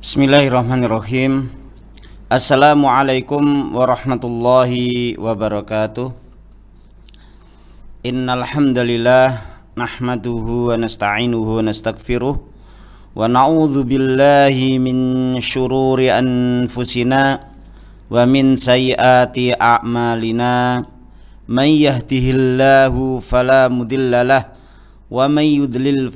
Bismillahirrahmanirrahim. Assalamualaikum warahmatullahi wabarakatuh. Innal hamdalillah nahmaduhu wa nasta'inuhu wa wa na'udzu billahi min syururi anfusina wa min sayyati a'malina. May yahdihillahu falamudillalah. wa may yudlil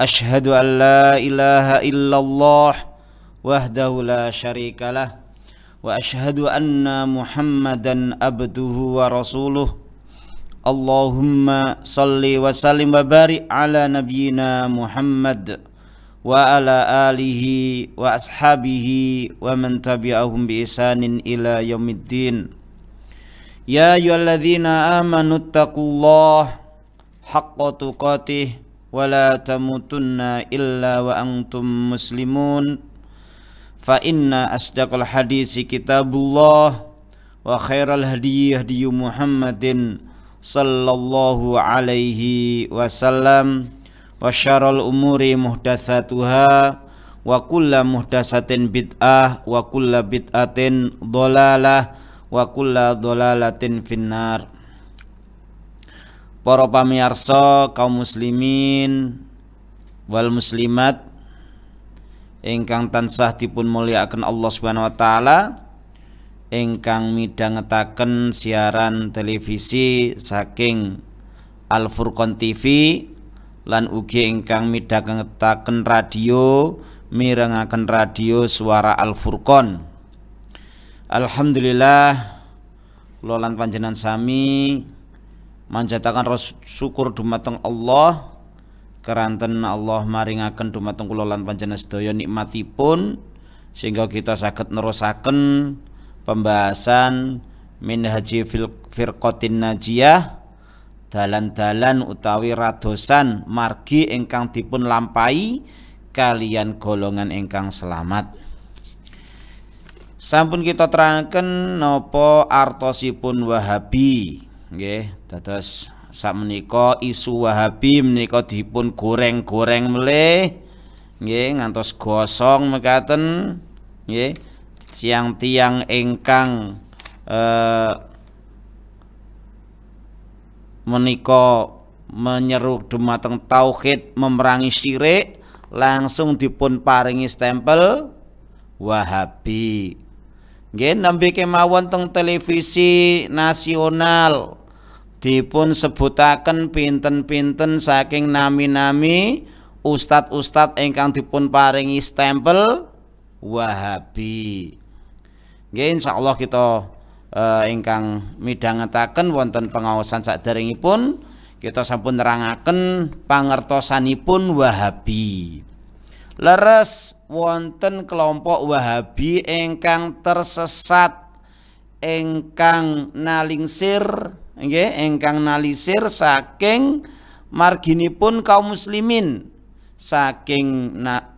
أشهد أن لا إله إلا الله وحده لا شريك له وأشهد أن محمدا عبده ورسوله اللهم صل وسلم وبارك على نبينا محمد وعلى آله وأصحابه ومن تبعهم بإحسان إلى يوم الدين يا أيها الذين آمنوا اتقوا الله حق تقاته ولا تموتن إلا وأنتم مسلمون فإن أصدق الحديث كتاب الله وخير الهدي هدي محمد صلى الله عليه وسلم وشر الأمور محدثاتها وكل محدثة بدعة وكل بدعة ضلالة وكل ضلالة في النار para pamiyarsa kaum muslimin wal muslimat ingkang tansah dipun mulyakaken Allah Subhanahu wa taala ingkang midhangetaken siaran televisi saking Al Furqon TV lan ugi ingkang midhangetaken radio mirengaken radio suara Al Furqon Alhamdulillah kula lan panjenengan sami manjatakan syukur dumateng Allah keranten Allah maringaken dumateng kula lan panjenengan sedaya nikmatipun sehingga kita sakit nerusaken pembahasan minhaji firqotin najiyah dalan-dalan utawi radosan margi engkang dipun lampai kalian golongan engkang selamat sampun kita terangkan nopo artosipun wahabi nggih dados sakmenika isu Wahabi menika dipun goreng-goreng melih nggih ngantos gosong mekaten nggih tiang-tiang engkang eh menika menyeru dumateng tauhid memerangi syirik langsung dipun paringi stempel Wahabi. Nggih nembe kemawon teng televisi nasional dipun sebutaken pinten-pinten saking nami-nami ustad-ustad ingkang dipun paringi stempel Wahabi. Nggih insyaallah kita uh, ingkang midhangetaken wonten pengaosan saderengipun kita sampun nerangaken pangertosanipun Wahabi. Leres wonten kelompok Wahabi ingkang tersesat ingkang nalingsir nggih engkang nalisir saking marginipun kaum muslimin saking na,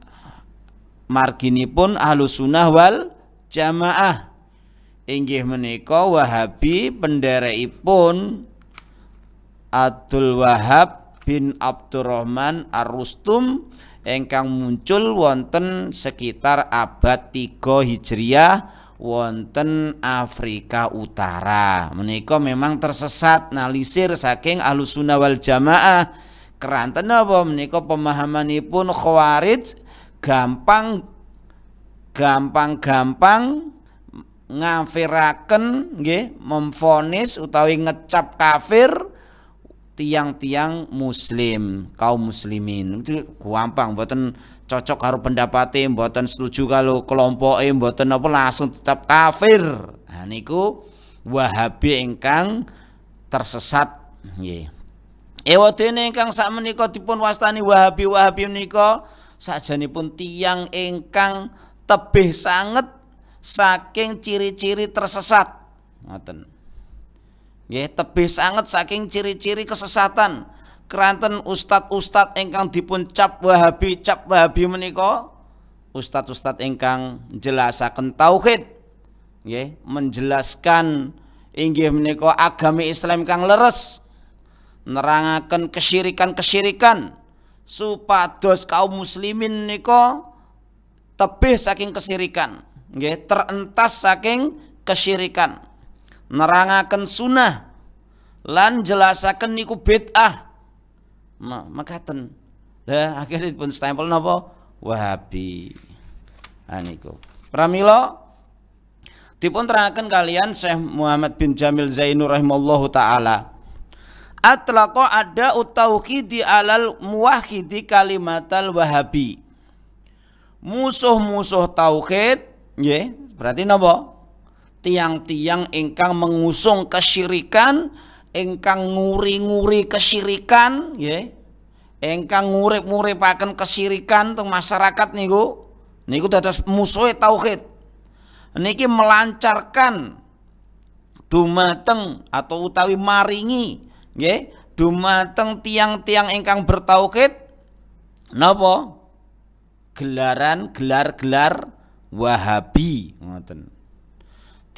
marginipun ahlus sunnah wal jamaah inggih menika Wahabi penderekipun Abdul Wahab bin Abdurrahman Ar-Rustum engkang muncul wonten sekitar abad 3 Hijriah wonten Afrika Utara menika memang tersesat nalisir saking alusuna wal jamaah keranten apa menika pemahamanipun khawarij gampang gampang-gampang ngafiraken nggih memfonis utawi ngecap kafir tiang-tiang muslim kaum muslimin itu gampang buatan cocok harus pendapatin, buatan setuju kalau kelompoknya buatan apa langsung tetap kafir nah, niku wahabi engkang tersesat Ewa eh, dene ingkang sak menika dipun wastani wahabi wahabi menika sajanipun tiang engkang tebih sangat, saking ciri-ciri tersesat ngoten Ya tebih sangat saking ciri-ciri kesesatan. Keranten ustad-ustad engkang dipun cap Wahabi, cap Wahabi meniko. ustad-ustad jelas akan tauhid. ya menjelaskan inggih meniko agami Islam kang leres. nerangakan kesyirikan-kesyirikan supados kaum muslimin niko tebih saking kesirikan ya terentas saking kesyirikan nerangaken sunnah lan jelasaken niku bid'ah makatan, mekaten lah akhirnya pun stempel nopo Wahabi aniku Pramilo, tipun dipun terangkan kalian Syekh Muhammad bin Jamil Zainur rahimallahu taala atlaqa ada di alal muwahhidi kalimatal wahabi musuh-musuh tauhid nggih berarti nopo tiang-tiang ingkang mengusung kesyirikan ingkang nguri-nguri kesyirikan ya ingkang ngurip-nguripaken kesirikan teng masyarakat niku niku dados musuhe tauhid niki melancarkan dumateng atau utawi maringi ya, dumateng tiang-tiang ingkang bertauhid napa gelaran gelar-gelar Wahabi ngoten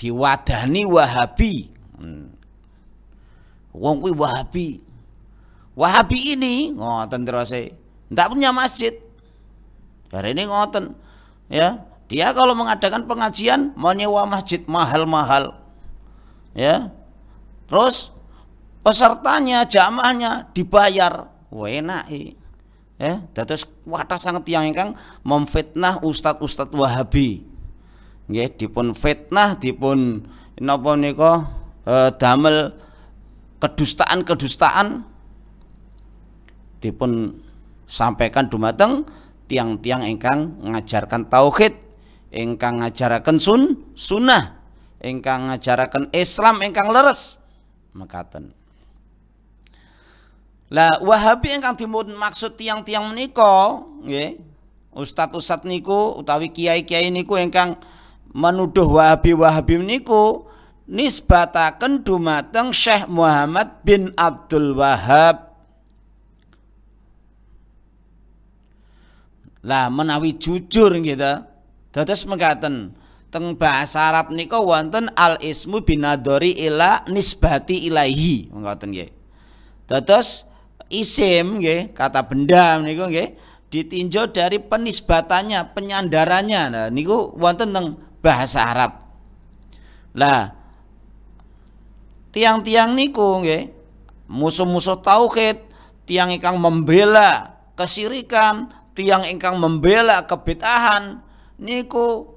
diwadani Wahabi. Hmm. Wong kuwi Wahabi. Wahabi ini ngoten terus tak e, punya masjid. Hari ini ngoten ya. Dia kalau mengadakan pengajian menyewa masjid mahal-mahal. Ya. Terus pesertanya, jamaahnya dibayar. Wah, enak e, ya. Terus wadah sangat yang ingkang memfitnah ustadz-ustadz Wahabi nggih dipun fitnah dipun napa nika e, damel kedustaan-kedustaan dipun sampaikan dumateng tiang-tiang ingkang ngajarkan tauhid ingkang ngajaraken sun sunnah ingkang ngajaraken Islam ingkang leres mekaten lah Wahabi ingkang dimun maksud tiang-tiang menika nggih ustadz ustadz niku utawi kiai-kiai niku ingkang menuduh Wahabi Wahabi niku nisbataken dumateng Syekh Muhammad bin Abdul Wahab. Lah menawi jujur gitu. terus mengatakan teng bahasa Arab niku wonten al ismu binadori ila nisbati ilahi mengatakan gitu. terus isim gitu, kata benda niku gitu, ditinjau dari penisbatannya, penyandarannya. Nah niku wonten teng bahasa Arab. Lah tiang-tiang niku nggih, musuh-musuh tauhid, tiang ingkang membela kesirikan, tiang ingkang membela kebitahan niku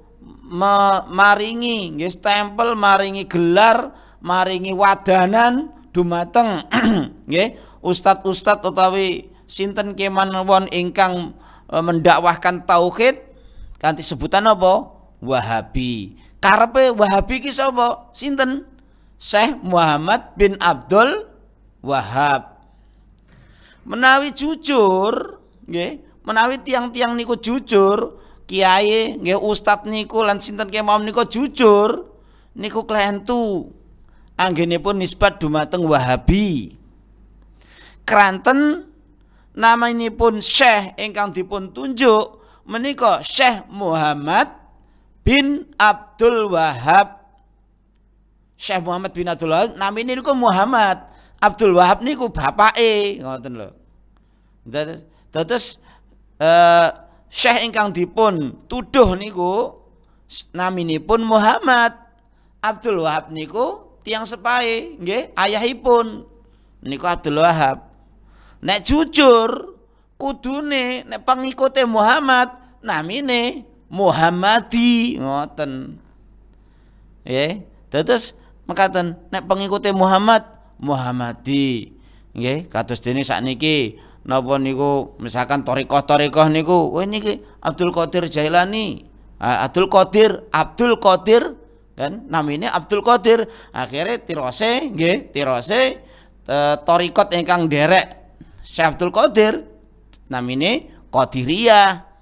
maringi nggih stempel maringi gelar, maringi wadanan dumateng nggih ustad-ustad utawi sinten kemawon ingkang e, mendakwahkan tauhid kanti sebutan apa? Wahabi. Karpe Wahabi ki sapa? Sinten? Syekh Muhammad bin Abdul Wahab. Menawi jujur, nggih, menawi tiang-tiang niku jujur, kiai, nggih ustad niku lan sinten cucur, niku jujur, niku anggini pun nisbat dumateng Wahabi. Kranten pun Syekh engkang dipun tunjuk meniko Syekh Muhammad bin Abdul Wahab Syekh Muhammad bin Abdul Wahab nama ini niku Muhammad Abdul Wahab niku bapake ngoten lho terus eh, Syekh ingkang dipun tuduh niku nama ini pun Muhammad Abdul Wahab niku tiang sepai, nggih ayahipun niku Abdul Wahab nek jujur kudune nek pengikute Muhammad namine Muhammadi ngoten. ya, terus mekaten nek pengikuti Muhammad Muhammadi. Nggih, kados dene sakniki napa niku misalkan thariqah-thariqah niku, oh niki Abdul Qadir Jailani. Abdul Qadir, Abdul Qadir kan namine Abdul Qadir. Akhirnya tirose nggih, tirose e, torikot ingkang derek Syekh Abdul Qadir namine Qadiriyah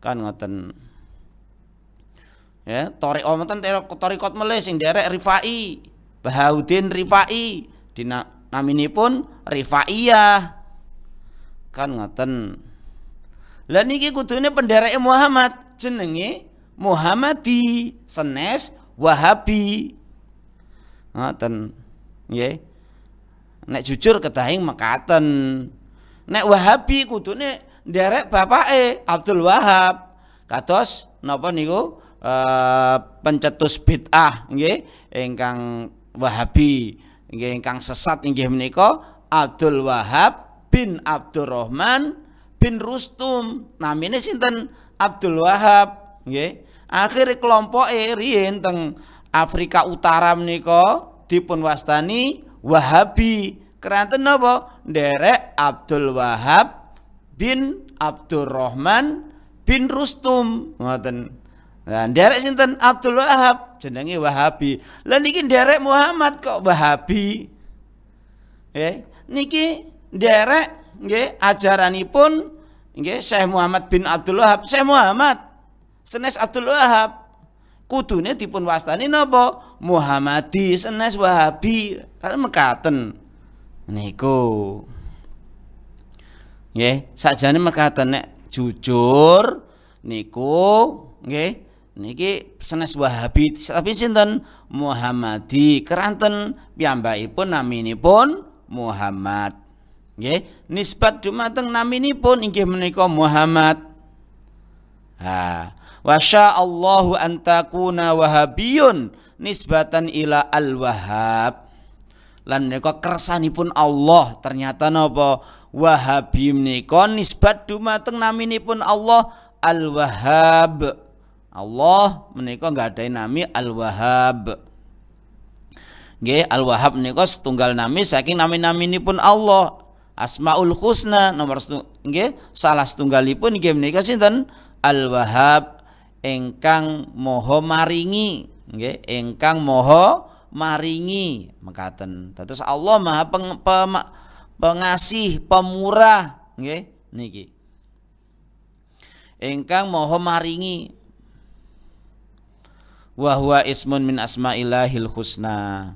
kan ngoten ya tori omten oh, kot meles sing derek Rifai Bahaudin Rifai dina pun Rifaiyah kan ngoten lah niki kudune pendereke Muhammad jenenge Muhammadi senes Wahabi ngoten nggih nek jujur ketahing makatan nek Wahabi kudune derek e Abdul Wahab. katos nopo niku e, pencetus bid'ah nggih ingkang Wahabi nggih ingkang sesat inggih menika Abdul Wahab bin Abdurrahman bin Rustum. Namine sinten? Abdul Wahab nggih. kelompok kelompoke riyen teng Afrika Utara menika dipunwastani Wahabi. Keranten nopo Derek Abdul Wahab bin Abdurrahman bin Rustum ngoten Nah, derek sinten Abdul Wahab jenenge Wahabi. Lah niki derek Muhammad kok Wahabi. Nggih, niki derek nggih ajaranipun nggih Syekh Muhammad bin Abdul Wahab. Syekh Muhammad senes Abdul Wahab. Kudune dipun wastani napa? Muhammadi senes Wahabi. Kalian mekaten. Niku. Nggih, sakjane mekaten nek jujur niku nggih niki senes Wahabi tapi sinten Muhammadi keranten piyambakipun naminipun Muhammad. Nggih, nisbat dumateng naminipun inggih menika Muhammad. Ha, wasya Allahu antakuna wahabiyun nisbatan ila al-wahab. Lan menika pun Allah ternyata nopo. Wahabim nikon nisbat dumateng pun Allah al Wahab Allah menika ada nami al Wahab, Ge al Wahab menika setunggal nami saking nami nami ini pun Allah. Asmaul Husna nomor satu, Ge salah setunggalipun nggih menika sinten? al Wahab engkang moho maringi Ge engkang moho maringi mengatakan Terus Allah Maha peng, pema, pengasih, pemurah, nggih niki. Engkang moho maringi wahwa ismun min asma'illahil husna.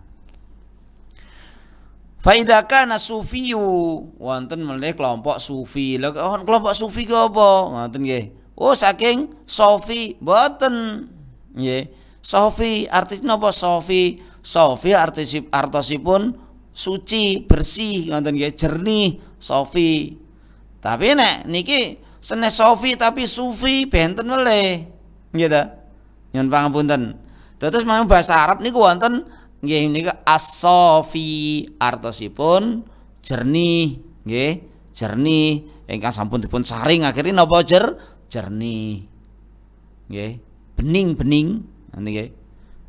Faidha kana sufiu, wonten meneh kelompok sufi. Lha oh, kelompok sufi ki apa? Ngoten nggih. Oh saking sofi boten. Nggih. Sofi artinya apa sofi? Sofi artisip artosipun suci, bersih, wonten nggih jernih, sofi. Tapi nek niki senes sofi tapi sufi benten meleh. Nggih ta? Nyun pangapunten. Dados manung bahasa Arab niku wonten nggih niku as-sofi artosipun jernih, nggih, jernih ingkang sampun dipun saring akhirnya napa jer jernih. Nggih, bening-bening nggih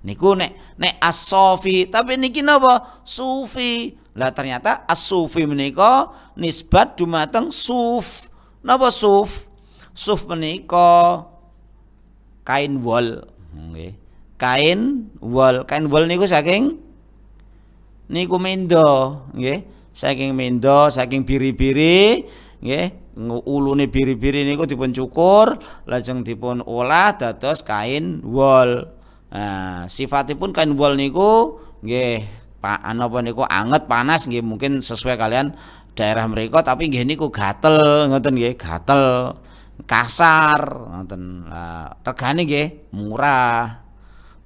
niku nek nek as sufi, tapi niki napa sufi lah ternyata as-sufi menika nisbat dumateng suf napa suf suf meniko kain wol nggih kain wol kain wol niku saking niku mendo nggih saking mendo saking biri-biri nggih nih biri-biri niku dipun cukur lajeng dipun olah dados kain wol Nah, sifatipun kain wol niku nggih napa anu niku anget panas nggih mungkin sesuai kalian daerah mereka tapi nggih niku gatel ngoten nggih gatel kasar ngoten nah, regane nggih murah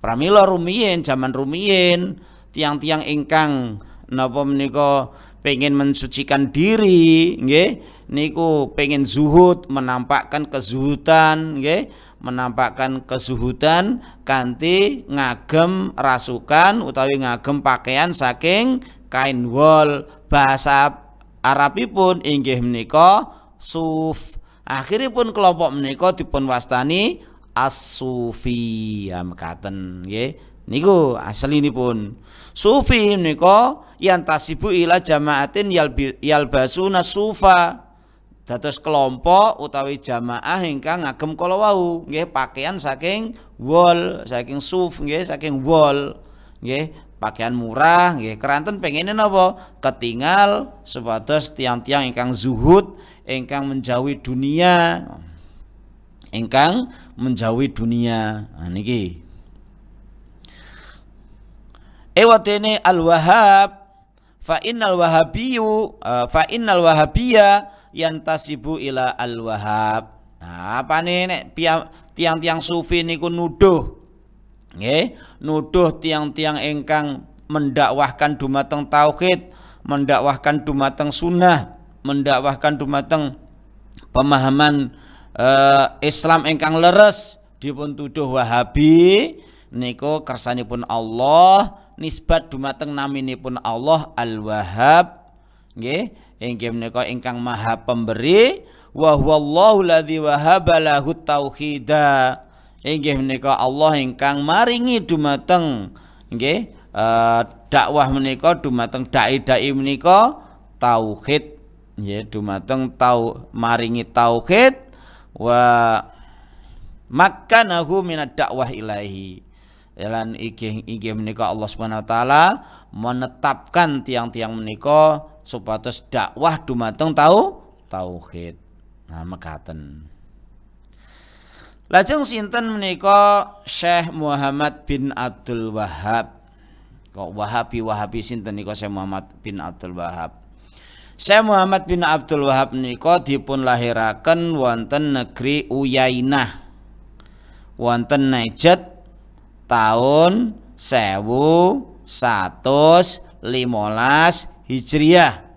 pramila rumiyin zaman rumiyin tiang-tiang ingkang napa menika pengen mensucikan diri nggih niku pengen zuhud menampakkan kezuhudan nggih menampakkan kesuhutan kanti ngagem rasukan utawi ngagem pakaian saking kain wol bahasa Arabipun inggih menika suf akhiripun kelompok menika dipun wastani as-sufi mekaten nggih niku aslinipun sufi menika yang tasibu ila jamaatin yalbi, yalbasuna sufa dados kelompok utawi jamaah ingkang ngagem kala wau nggih pakaian saking wol saking suf nggih saking wol nggih pakaian murah nggih keranten pengen napa ketinggal supados tiang-tiang ingkang zuhud ingkang menjauhi dunia ingkang menjauhi dunia nah, niki ewatene al-wahab fa innal wahabiyyu eh, fa innal wahabiyya yantasibu ila al-wahab. Nah, apa nih nek tiang-tiang sufi niku nuduh. Nggih, nuduh tiang-tiang ingkang mendakwahkan dumateng tauhid, mendakwahkan dumateng sunnah, mendakwahkan dumateng pemahaman uh, Islam ingkang leres dipun tuduh Wahabi niku kersanipun Allah nisbat dumateng naminipun Allah Al-Wahhab nggih inggih menika ingkang maha pemberi wa huwallahu ladzi wahaba lahu tauhida inggih menika Allah ingkang maringi dumateng nggih uh, dakwah menika dumateng dai-dai menika tauhid nggih dumateng tau maringi tauhid wa makanahu minad dakwah ilahi lan inggih inggih Allah Subhanahu wa taala menetapkan tiang-tiang menika supados dakwah dumateng tau tauhid. Nah, mekaten. Lajeng sinten menika Syekh Muhammad bin Abdul Wahab. Kok Wahabi Wahabi sinten nika Syekh Muhammad bin Abdul Wahab. Syekh Muhammad bin Abdul Wahab nika dipun lahiraken wonten negeri Uyainah. Wonten Najd tahun sewu satus limolas Hijriah.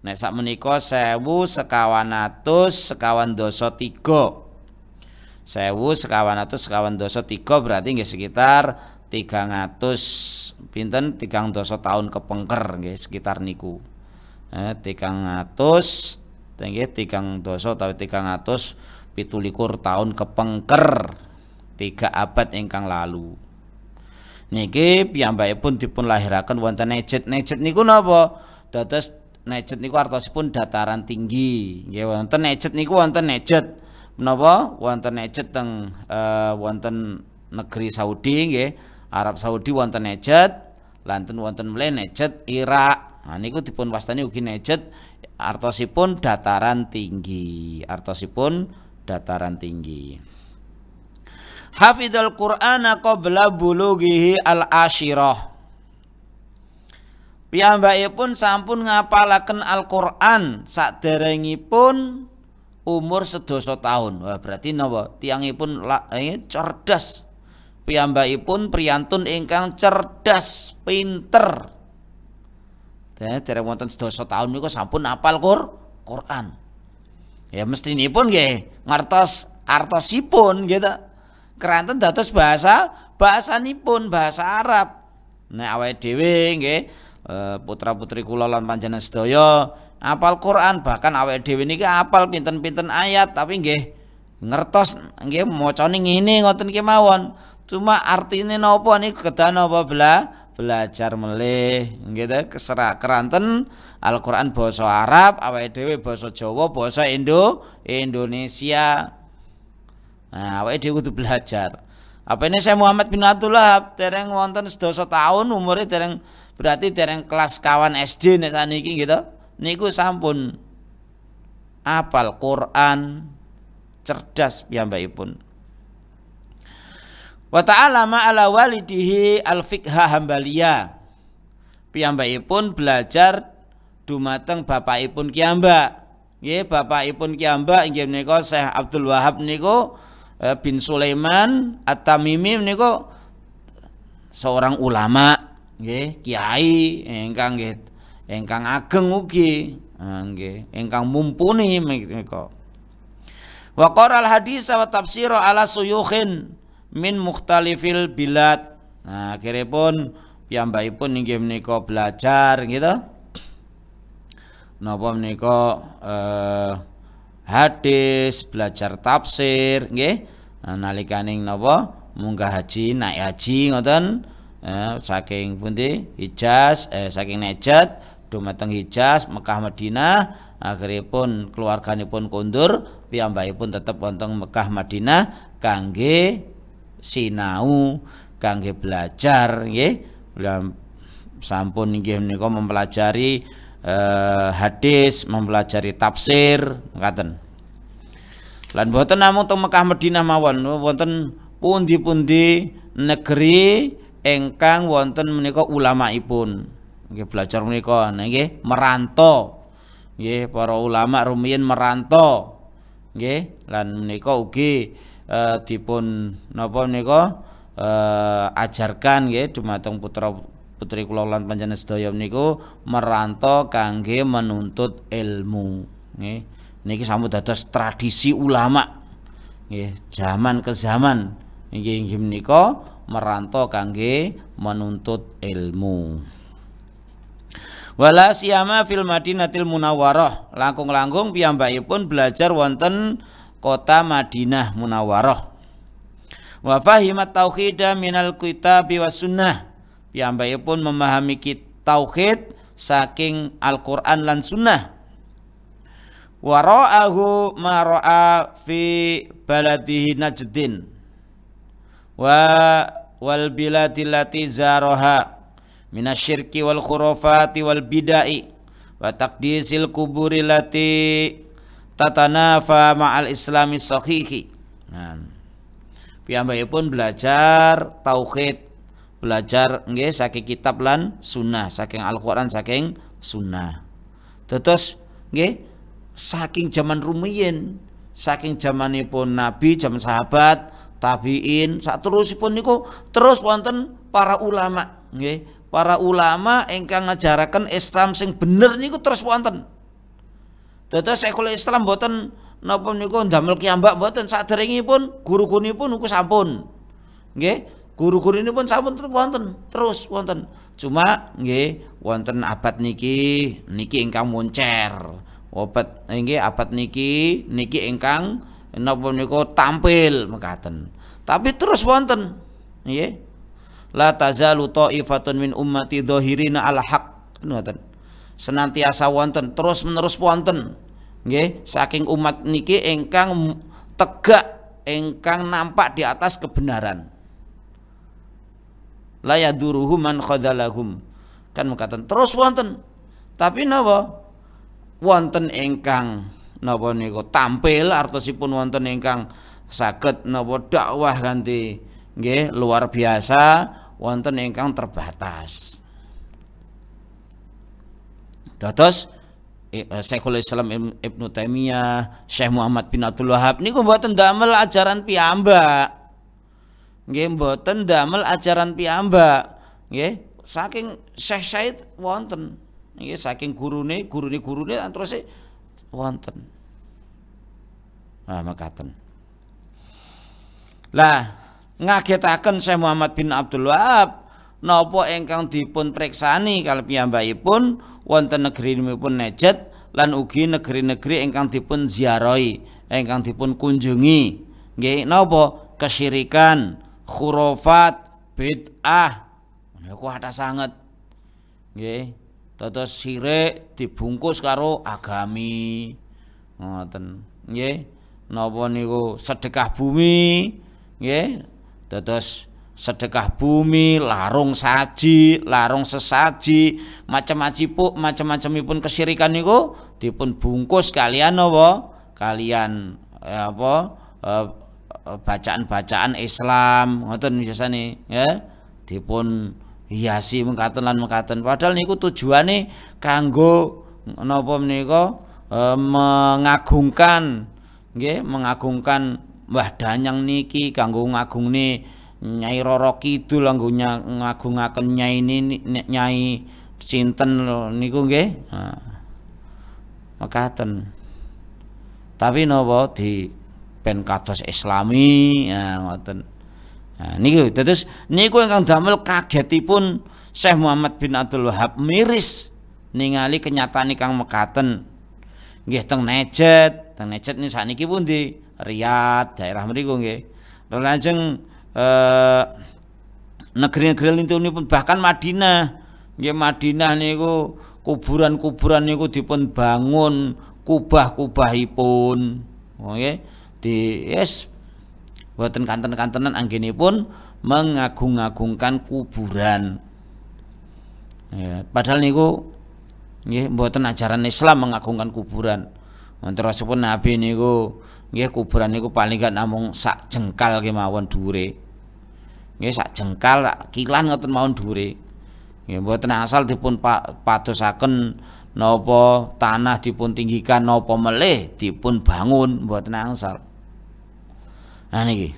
Nek sak menika sewu sekawan atus sekawan dosa tiga. Sewu sekawan atus sekawan dosa tiga berarti nggih sekitar tiga ngatus pinten tigang dosa tahun kepengker nggih sekitar niku. Eh, tigang ngatus nggih tigang dosa utawi tigang ngatus pitulikur tahun kepengker tiga abad ingkang lalu niki pun dipun lahiraken wonten Nejet. Nejet niku napa? Dados Nejet niku artosipun dataran tinggi. Nggih wonten Nejet niku wonten Nejet. Menapa wonten Nejet teng uh, wonten negeri Saudi nggih. Arab Saudi wonten Nejet, lanten wonten mleh Nejet Irak. Nah niku dipun wastani ugi Nejet artosipun dataran tinggi. Artosipun dataran tinggi hafidhal Qur'ana qabla bulughihi al-asyirah. pun sampun ngapalaken Al-Qur'an saderengipun umur sedoso tahun. Wah, berarti napa? Tiangipun eh, cerdas. Piyambakipun priantun ingkang cerdas, pinter. Dan dereng wonten sedoso tahun niku sampun ngapal Qur Qur'an. Ya mesti mestinipun nggih ngertos artosipun gitu keranten dados bahasa bahasa nipun bahasa Arab. Nek awake dhewe nggih eh, putra-putri kula lan panjenengan sedaya apal Quran bahkan awake dhewe niki apal pinten-pinten ayat tapi nggih ngertos nggih macane ngene ngoten mawon Cuma artine napa niku kedan napa bela belajar melih gitu keserak keranten Al-Qur'an basa Arab awake dhewe basa Jawa basa Indo Indonesia Nah, awake dhewe kudu belajar. Apa ini saya Muhammad bin Abdullah tereng wonten sedoso tahun umurnya tereng berarti tereng kelas kawan SD nek saniki gitu. Niku sampun apal Quran cerdas piyambakipun. Wa ta'ala ma'ala walidihi al-fiqha hambalia. Piyambakipun belajar dumateng bapakipun kiyambak. Nggih, bapakipun kiamba. inggih menika Syekh Abdul Wahab niku Eh, bin Sulaiman At-Tamimi niku seorang ulama nggih, kiai ingkang nggih ingkang ageng ugi eh, nggih, ingkang mumpuni menika. Wa qara al-hadis wa tafsira ala suyukhin min mukhtalifil bilad. Nah, akhirnya pun piyambakipun inggih menika belajar gitu. Napa menika eh hadis, belajar tafsir, nggih. Nah, nalikaning napa munggah haji, naik haji ngoten. Eh, saking pundi Hijaz eh saking Najd dumateng Hijaz Mekah Madinah akhiripun keluarganipun kondur piyambakipun tetep wonten Mekah Madinah kangge sinau kangge belajar nggih sampun inggih niko mempelajari eh, hadis, mempelajari tafsir, ngaten. Lan boten namung teng Mekah Madinah mawon, wonten pundi-pundi negeri engkang wonten menika ulamaipun. Nggih belajar menika nggih merantau. Nggih para ulama rumiyin merantau. Nggih lan menika ugi eh, dipun napa menika eh, ajarkan nggih dumateng putra putri kula lan panjenengan sedaya niku meranto kangge menuntut ilmu nggih niki sampun dados tradisi ulama nggih zaman ke zaman nggih menika meranto kangge menuntut ilmu wala siyama fil madinatil munawwarah langkung-langkung pun belajar wonten kota Madinah Munawarah wa fahimat tauhidah minal kitab wa sunnah yang pun memahami tauhid saking Al-Qur'an lan sunnah ra'ahu ma ra'a fi baladihi najdin wa wal biladi lati zaraha minasyirki wal khurafati wal bidai wa taqdisil kuburi lati tatanafa ma'al islami sahihi nah, piyambake pun belajar tauhid belajar nggih saking kitab lan sunnah, saking Al-Qur'an saking sunnah. Tetes nggih saking zaman rumiyin, saking zamanipun nabi, zaman sahabat, tabiin, pun niku terus wonten para ulama nggih. Para ulama engkang ngajaraken Islam sing bener niku terus wonten. Tetes Syekhul Islam boten napa niku ndamel kiambak mboten pun guru pun niku sampun. Nggih, guru-guru ini pun sampun terus wonten terus wonten cuma nggih wonten abad niki niki ingkang moncer obat nggih abad niki niki ingkang napa niku tampil mekaten tapi terus wonten nggih la tazalu taifatun min ummati dhahirina al haq ngoten senantiasa wonten terus menerus wonten nggih saking umat niki ingkang tegak engkang nampak di atas kebenaran la yaduruhum man khadalahum kan mengatakan terus wonten tapi napa wonten engkang napa niko tampil artosipun wonten engkang saged napa dakwah ganti nggih luar biasa wonten engkang terbatas dados eh, Syekhul Islam Ibnu Taimiyah, Syekh Muhammad bin Abdul Wahab niku mboten damel ajaran piyambak nggih mboten damel ajaran piyambak nggih saking Syekh Said wonten nggih saking gurune gurune gurune terus e wonten nah mekaten lah ngagetaken Syekh Muhammad bin Abdul Wahab napa ingkang dipun preksani kalau piyambakipun wonten pun Najd lan ugi negeri-negeri ingkang dipun ziarahi, ingkang dipun kunjungi. Nggih, napa? Kesyirikan, khurafat bid'ah niku ada sangat nggih terus sirik dibungkus karo agami ngoten nggih napa niku sedekah bumi nggih terus sedekah bumi larung saji larung sesaji macam-macam macam-macamipun kesirikan niku dipun bungkus kalian apa kalian eh, apa eh, Eh, bacaan-bacaan Islam ngoten nih ya dipun hiasi mengkaten lan mengkaten padahal niku nih kanggo nopo niku e, eh, mengagungkan nge, mengagungkan Mbah Danyang niki kanggo nih Nyai Roro Kidul kanggo ngagungaken Nyai ini Nyai Cinten niku nggih nah, mekaten tapi nopo di kados islami ya ngoten nah niku terus niku ingkang damel kagetipun Syekh Muhammad bin Abdul Wahab miris ningali kenyataan kang mekaten nggih teng Nejet teng Nejet ini pun di Riyadh daerah mriku nggih lajeng eh, negeri-negeri pun bahkan Madinah nggih Madinah niku kuburan-kuburan niku dipun bangun kubah-kubahipun oh, nggih okay? di yes buatan kanten-kantenan anggini pun mengagung-agungkan kuburan ya, padahal niku nggih buatan ajaran Islam mengagungkan kuburan terus pun nabi niku nggih kuburan niku paling gak namung sak jengkal kemauan dure nggih sak jengkal sak kilan ngoten mawon dhuwure nggih mboten asal dipun pa sakon Nopo tanah dipun tinggikan napa meleh dipun bangun buat angsal nah niki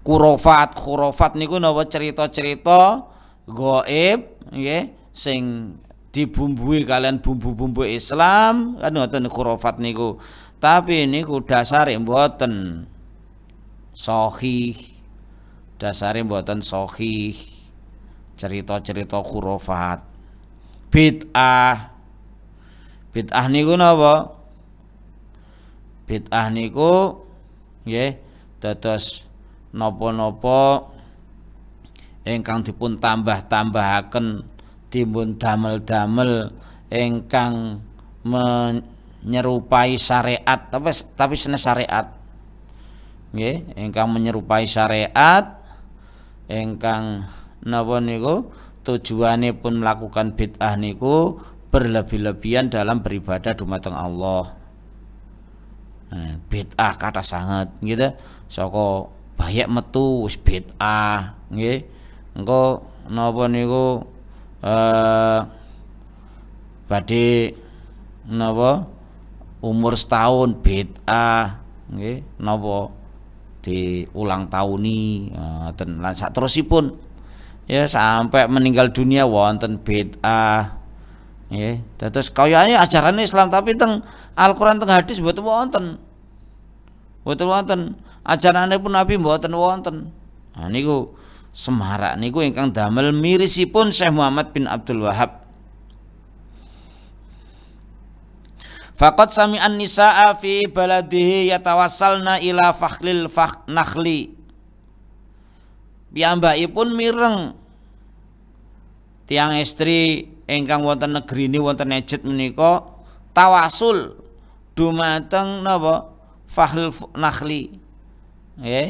kurofat kurofat niku nopo cerita-cerita goib, ya, sing dibumbui kalian bumbu-bumbu Islam kan ngoten kurofat niku tapi niku dasare buatan sohi, dasare buatan sohi cerita-cerita kurofat bid'ah Bid'ah niku napa? Bid'ah niku nggih dados napa-napa ingkang dipun tambah-tambahaken timun damel-damel ingkang menyerupai syariat tapi tapi senes syariat nggih ingkang menyerupai syariat ingkang napa niku tujuane pun melakukan bid'ah niku berlebih-lebihan dalam beribadah dumateng Allah nah, bid'ah kata sangat gitu soko banyak metu wis bid'ah nggih engko napa niku eh badhe napa umur setahun bid'ah nggih napa ulang tahuni ini eh, terus si pun ya sampai meninggal dunia wonten bid'ah Ya, terus ini ajaran Islam tapi teng Al-Qur'an teng hadis buat wonten. Mboten wonten. Ajarane pun Nabi mboten wonten. Nah niku semarak yang ingkang damel mirisipun Syekh Muhammad bin Abdul Wahab. Fakot sami an nisa'a fi baladihi yatawassalna ila fakhlil fakhnakhli. nakhli. mireng tiang istri ingkang wonten ini wonten ejet meniko tawasul dumateng nabo fahl nakhli nggih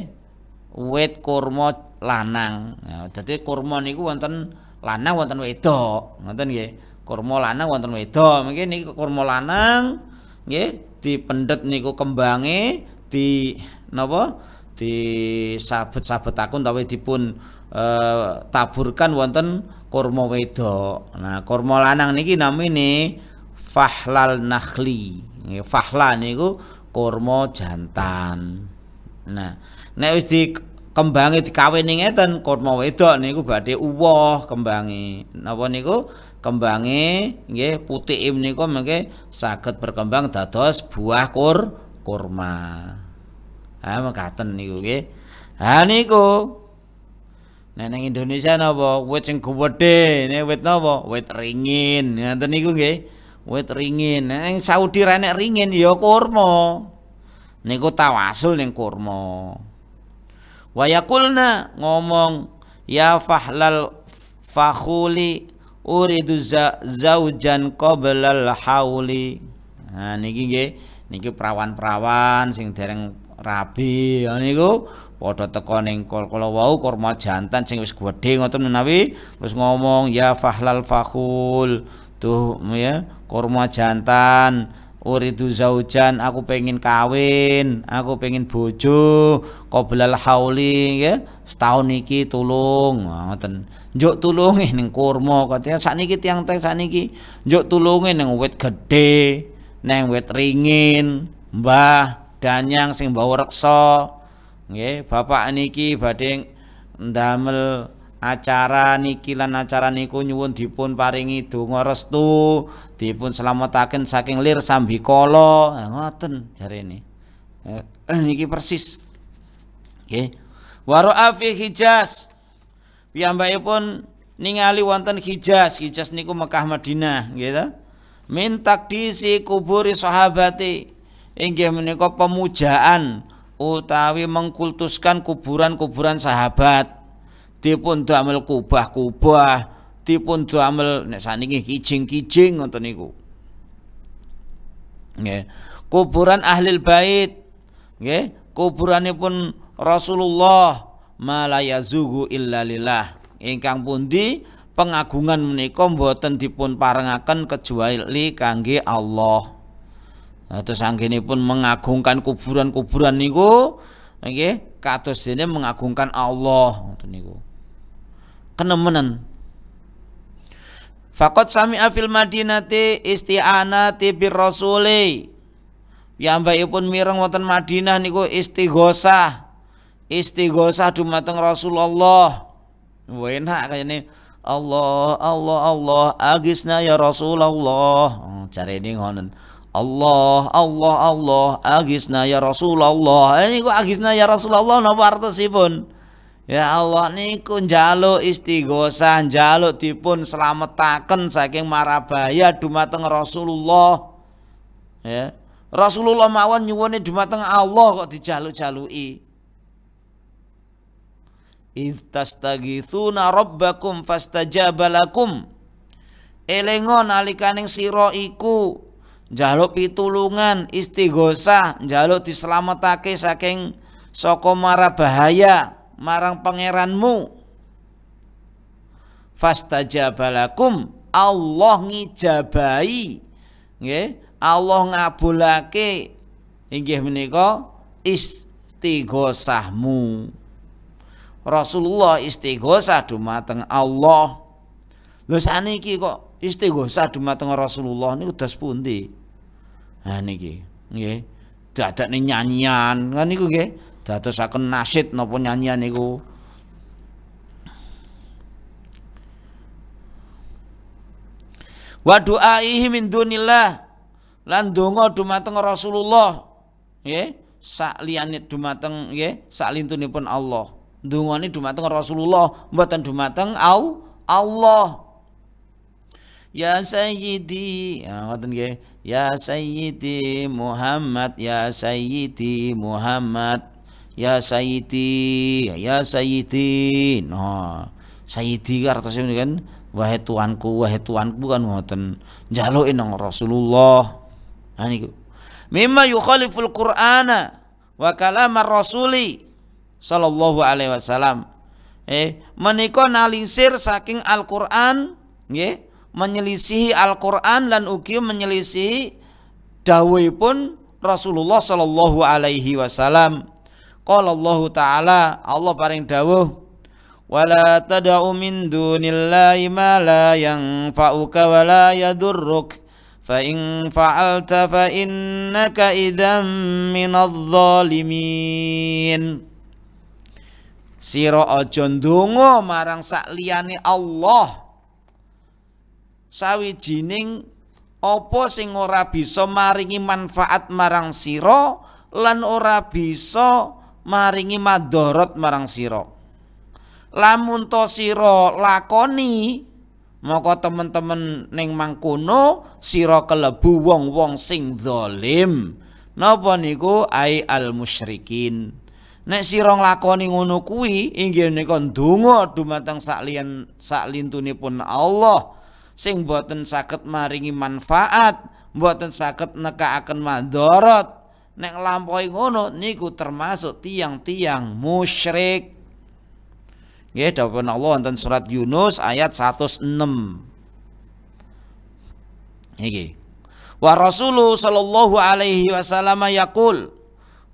wet kurma lanang Jadi nah, dadi kurma niku wonten lanang wonten wedok ngoten nggih kurma lanang wonten wedok mungkin niki kurma lanang nggih dipendet niku kembange di napa disabet akun tapi dipun Eh, taburkan wonten kurma wedok. Nah, kurma lanang niki namine fahlal nakhli. Fahlal niku kurma jantan. Nah, nek wis dikembangi dikawini ngeten kurma wedok niku badhe uwoh kembangi. Napa niku? Kembangi nggih putih niku mengke saged berkembang dados buah kur kurma. Ah mekaten niku nggih. ha, niku. Nah nang Indonesia napa wit sing gedhe, neng wit napa? Wit ringin. Nanti niku nggih. Wit ringin. Neng nang Saudi ra nek ringin ya kurma. Niku tawasul ning kurma. Wayakulna ngomong ya fahlal fakhuli uridu za, zaujan qoblal hauli. Nah niki nggih, niki perawan-perawan sing dereng rabi ya niku padha teka ning kala wau kurma jantan sing wis gedhe ngoten menawi terus ngomong ya fahlal fakhul tuh ya kurma jantan uridu zaujan aku pengen kawin aku pengen bojo qoblal hauli ya setahun iki tulung ngoten njuk tulunge ning kurma katanya sakniki tiyang teh sakniki njuk tulunge ning wit gedhe neng wit ringin mbah danyang sing bawa reksa nggih bapak niki badhe ndamel acara niki lan acara niku nyuwun dipun paringi donga restu dipun slametaken saking lir sambi sambikala ngoten jarene eh, niki persis nggih waraa fi hijaz pun ningali wonten hijaz hijaz niku Mekah Madinah gitu min takdisi kuburi sahabati inggih menika pemujaan utawi mengkultuskan kuburan-kuburan sahabat dipun damel kubah-kubah dipun damel nek saniki kijing-kijing ngoten niku nggih kuburan ahli bait nggih kuburanipun Rasulullah malayazugu illa lillah ingkang pundi pengagungan menika mboten dipun parengaken kecuali kangge Allah Nah, terus anggini pun mengagungkan kuburan-kuburan niku Okay? katus ini mengagungkan Allah niku. Kenemenan. Fakot sami afil Madinati isti'anati bir rasuli. pun mireng watan Madinah niku istighosah. Istighosah dumateng Rasulullah. Wah, enak ini Allah Allah Allah agisna ya Rasulullah. cari hmm, ini ngonen. Allah, Allah, Allah, agisna ya Rasulullah. Ini eh, kok agisna ya Rasulullah napa artosipun? Ya Allah niku njaluk istighosah, njaluk dipun selametaken saking marabaya dumateng Rasulullah. Ya. Rasulullah mawon nyuwune dumateng Allah kok dijaluk-jaluki. Idh tastagithuna rabbakum fastajaba lakum. Elengon alikaning sira iku njaluk pitulungan istighosah njaluk dislametake saking saka mara bahaya marang pangeranmu Fasta jabalakum, Allah ngijabahi nggih Allah ngabulake inggih menika istighosahmu Rasulullah istighosah dumateng Allah lho saniki kok istighosah dumateng Rasulullah niku udah pundi? Nah niki, nggih. Dadakne nyanyian, kan niku nggih. Dadosaken nasid napa nyanyian niku. Wa du'aihi min dunillah lan donga dumateng Rasulullah nggih sak liyane dumateng nggih sak lintunipun Allah dungane dumateng Rasulullah mboten dumateng au Allah ya sayyidi ya ngoten ya sayyidi Muhammad ya sayyidi Muhammad ya sayyidi ya sayyidi nah sayyidi ini kan wahai tuanku wahai tuanku kan ngoten Jaluin nang Rasulullah ha niku mimma yukhaliful qur'ana wa kalamar rasuli sallallahu alaihi wasallam eh menika nalisir saking Al-Qur'an nggih menyelisihi Al-Quran dan ugi menyelisihi dawai pun Rasulullah Shallallahu Alaihi Wasallam. kalau Allah Ta'ala Allah paling dawuh Wala tada'u min dunillahi ma la yanfa'uka wa la yadurruk Fa in fa'alta fa innaka min minadh zalimin Sira aja marang sak Allah sawijining opo sing ora bisa maringi manfaat marang siro lan ora bisa maringi madorot marang siro lamun to siro lakoni moko temen-temen ning mangkono siro kelebu wong-wong sing dolim nopo niku ai al musyrikin nek sirong lakoni ngono kuwi inggih nika ndonga dumateng saklian saklintunipun Allah sing boten saged maringi manfaat boten saged nekaaken madorot nek lampoi e ngono niku termasuk tiang-tiang musyrik nggih dapat Allah wonten surat Yunus ayat 106 iki wa Rasulullah sallallahu alaihi wasallam yaqul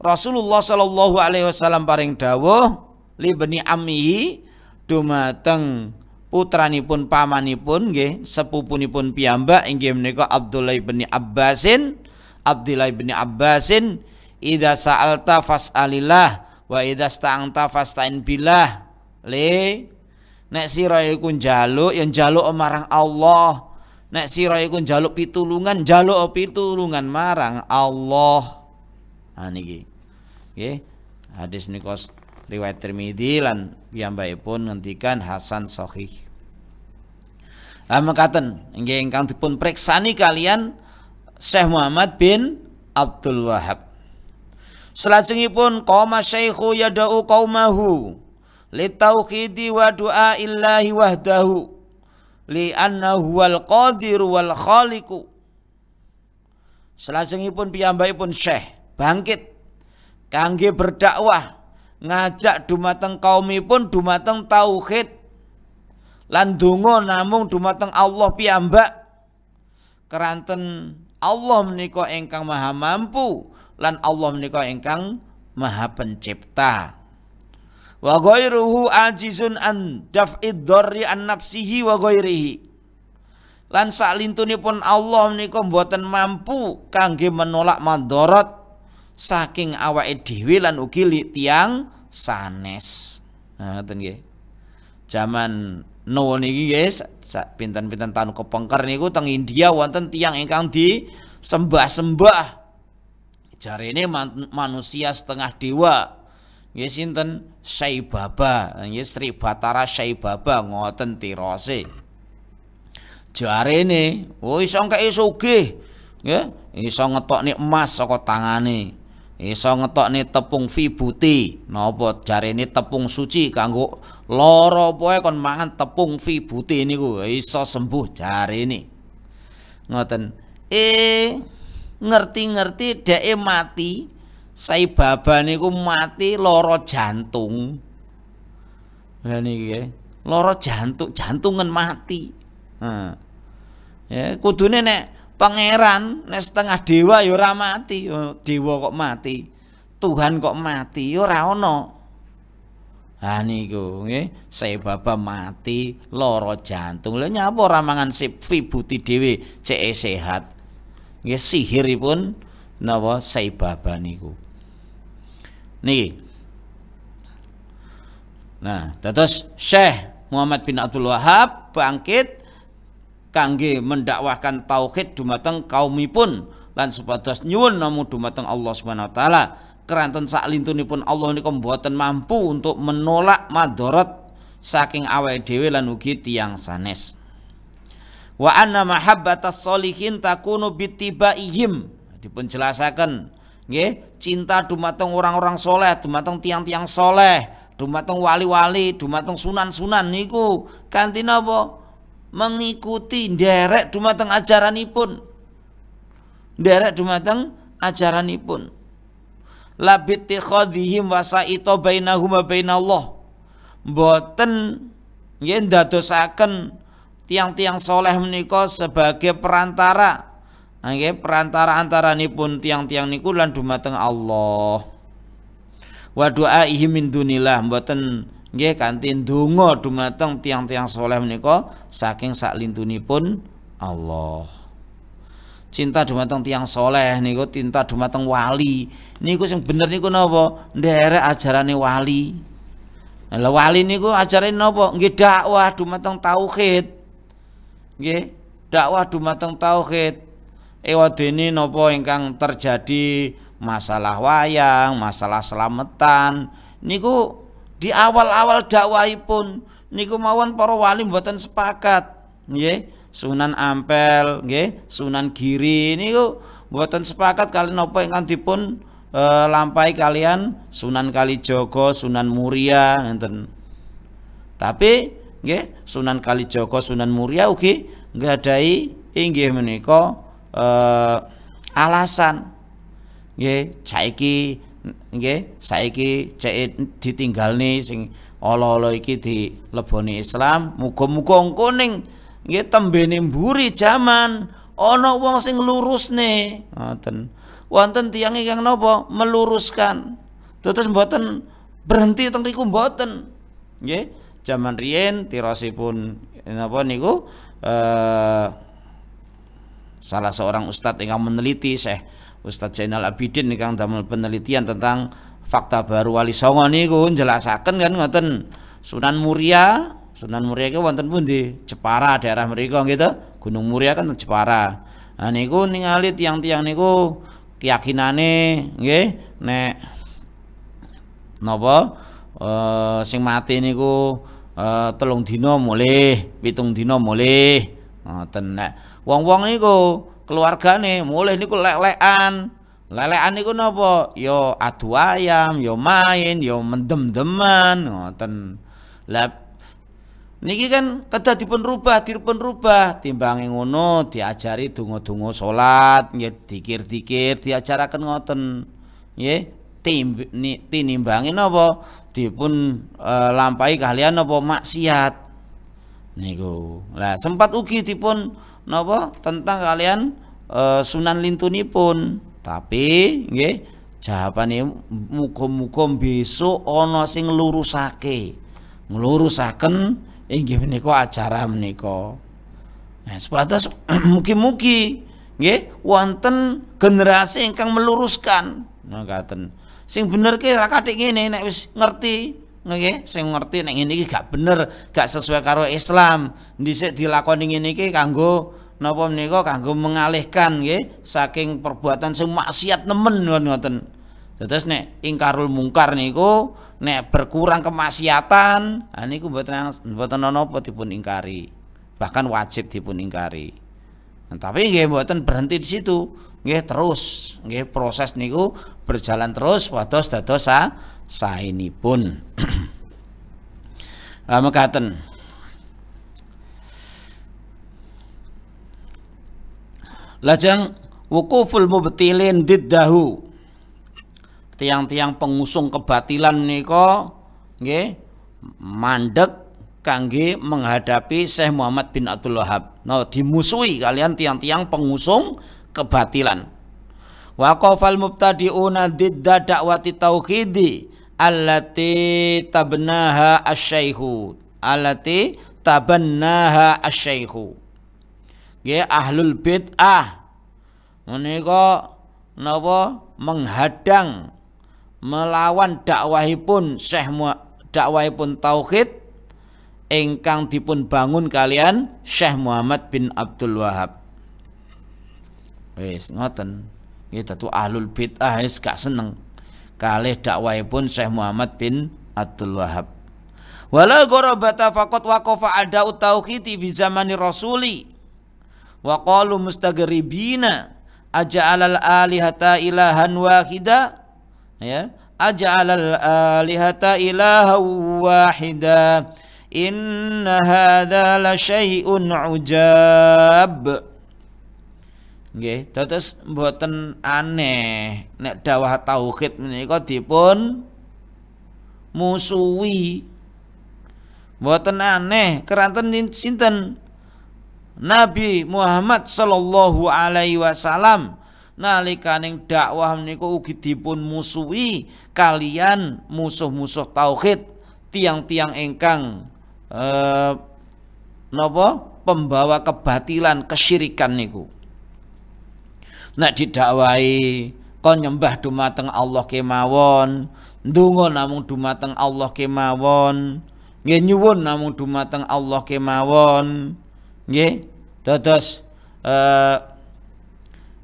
Rasulullah sallallahu alaihi wasallam paring dawuh libni ammihi dumateng putranipun pamanipun nggih sepupunipun piamba inggih menika Abdullah bin Abbasin Abdullah bin Abbasin idza sa'alta fas'alillah wa idza sta'anta fasta'in billah le nek sira iku njaluk yang njaluk marang Allah nek sira iku njaluk pitulungan njaluk pitulungan marang Allah ha niki nggih hadis nikos riwayat Tirmidzi lan pun ngendikan hasan sahih Amekaten inggih ingkang dipun preksani kalian Syekh Muhammad bin Abdul Wahab Selajengipun qoma syaikhu yada'u qaumahu tauhidi wa du'a illahi wahdahu li nahu al qadir wal khaliqu Selajengipun pun Syekh bangkit kangge berdakwah ngajak dumateng kaumipun dumateng tauhid landungo namung dumateng Allah piyambak keranten Allah menika engkang maha mampu lan Allah menika engkang maha pencipta wa ghairuhu ajizun an daf'id dharri an nafsihi wa ghairihi lan salintunipun Allah menika mboten mampu kangge menolak mandorot saking awake dhewe lan ugi tiang sanes. Nah, ngoten nggih. Jaman Noah niki guys, pinten-pinten tahun kepengker niku teng India wonten tiang ingkang di sembah-sembah. Jare ini man manusia setengah dewa. Nggih sinten? Sai Baba, nggih Sri Batara Sai Baba ngoten tirose. Jare ini, oh iso kei sugih. Nggih, iso ngetokne emas saka tangane iso nih tepung nopo cari nih tepung suci kanggo lara poe kon mangan tepung ini niku iso sembuh cari nih ngoten eh ngerti-ngerti dek mati sai baba niku mati loro jantung nih iki ya, loro jantung jantungan mati ha nah, ya kudune nek pangeran nek setengah dewa ya ora mati oh, dewa kok mati Tuhan kok mati ya ora ono ha niku nggih sebab mati lara jantung lha nyapa ora mangan sip vibuti dhewe cek e sehat nggih sihiripun napa sebab niku niki Nah, terus Syekh Muhammad bin Abdul Wahab bangkit kangge mendakwahkan tauhid dumateng kaumipun lan supados nyuwun namu dumateng Allah Subhanahu wa taala keranten sak lintunipun Allah niku mboten mampu untuk menolak madorot saking awake dhewe lan ugi tiyang sanes wa anna mahabbatas solihin takunu bitibaihim dipun jelasaken nggih cinta dumateng orang-orang soleh dumateng tiang-tiang soleh dumateng wali-wali dumateng sunan-sunan niku kanthi napa mengikuti derek dumateng ajaranipun derek dumateng ajaranipun labit bayna huma bainahuma bainallah boten yen dadosaken tiang-tiang soleh menika sebagai perantara Angge perantara antara pun tiang-tiang niku lan dumateng Allah wa du'aihi min dunillah boten nggih kanthi dungo, dumateng tiang-tiang soleh menika saking sak pun Allah. Cinta dumateng tiang soleh niko, cinta dumateng wali. niko yang bener niku napa? Nderek ajarane wali. Lah wali niko ajarane napa? Nggih dakwah dumateng tauhid. Nggih, dakwah dumateng tauhid. Ewadene eh, napa ingkang terjadi masalah wayang, masalah selamatan niku di awal-awal dakwahipun, niku mawon para wali mboten sepakat nggih Sunan Ampel nggih Sunan Giri niku mboten sepakat kalian napa ingkang dipun e, lampai kalian Sunan Kalijogo Sunan Muria ngenten tapi nggih Sunan Kalijogo Sunan Muria ugi nggadahi inggih menika e, alasan nggih saiki nggih saiki cek ditinggalne sing ala-ala iki dileboni Islam muga-muga engko ning nggih tembene mburi jaman ana wong sing lurusne ngoten wonten tiyang ingkang napa meluruskan terus mboten berhenti teng riku mboten nggih jaman riyen tirasipun napa niku eh, salah seorang ustadz ingkang meneliti saya Ustadz Zainal Abidin nih kang damel penelitian tentang fakta baru Wali Songo niku jelasaken kan ngoten Sunan Muria Sunan Muria itu wonten di Jepara daerah mereka gitu Gunung Muria kan Jepara nah niku ningali tiang-tiang niku keyakinane nggih nek napa e, sing mati niku e, telung dino mulih pitung dino mulih ngoten nek wong-wong niku keluargane mulai niku lelean, lelean niku nopo yo ya adu ayam yo ya main yo ya mendem-deman ngoten lah niki kan kedah dipun rubah dipun rubah timbange ngono diajari tungo donga salat ya dikir-dikir diajarakan ngoten ya tim tinimbangi napa dipun e, lampai kalian napa maksiat niku. Lah sempat ugi dipun napa tentang kalian Eh, Sunan Lintuni pun tapi nggih jawabane muga-muga besok ono sing nglurusake nglurusaken inggih eh, menika acara meniko, nah sebatas mugi-mugi nggih wonten generasi ingkang meluruskan nah, ngaten sing bener ki ra kathik ngene nek wis ngerti nggih sing ngerti nek ngene iki gak bener gak sesuai karo Islam dhisik dilakoni ngene iki kanggo napa menika kanggo mengalihkan nggih saking perbuatan sing maksiat nemen ngoten. Dados nek ingkarul mungkar niku nek berkurang kemaksiatan, ha niku mboten mboten ana apa dipun ingkari. Bahkan wajib dipun ingkari. Nah, tapi nggih mboten berhenti di situ. Nggih terus nggih proses niku berjalan terus wados dados saenipun. Lah mekaten. Lajang wukuful mubtilin diddahu. Tiang-tiang pengusung kebatilan niko nggih mandek kangge menghadapi Syekh Muhammad bin Abdul Wahab. No, nah, dimusuhi kalian tiang-tiang pengusung kebatilan. Waqafal mubtadi'una didda dakwati tauhidi allati tabnaha asy-syaihu. Allati tabannaha asy ya ahlul bid'ah menika napa menghadang melawan dakwahipun Syekh dakwahipun tauhid ingkang dipun bangun kalian Syekh Muhammad bin Abdul Wahab. Wis ngoten. kita tuh ahlul bid'ah wis gak seneng kalih dakwahipun Syekh Muhammad bin Abdul Wahab. Wala gorobata fakot wakofa ada utauhid di zamani rasuli wa qalu mustagribina aja'alal alihata ilahan wahida ya aja'alal alihata ilahan wahida inna hadza la syai'un ujab nggih dados mboten aneh nek dakwah tauhid menika dipun musuhi mboten aneh keranten sinten Nabi Muhammad sallallahu alaihi wasallam nalikaning dakwah niku ugi dipun musuhi kalian musuh-musuh tauhid tiang-tiang engkang eh, pembawa kebatilan kesyirikan niku nek didakwahi kon nyembah dumateng Allah kemawon ndonga namung dumateng Allah kemawon nggih nyuwun namung dumateng Allah kemawon nggih dados uh,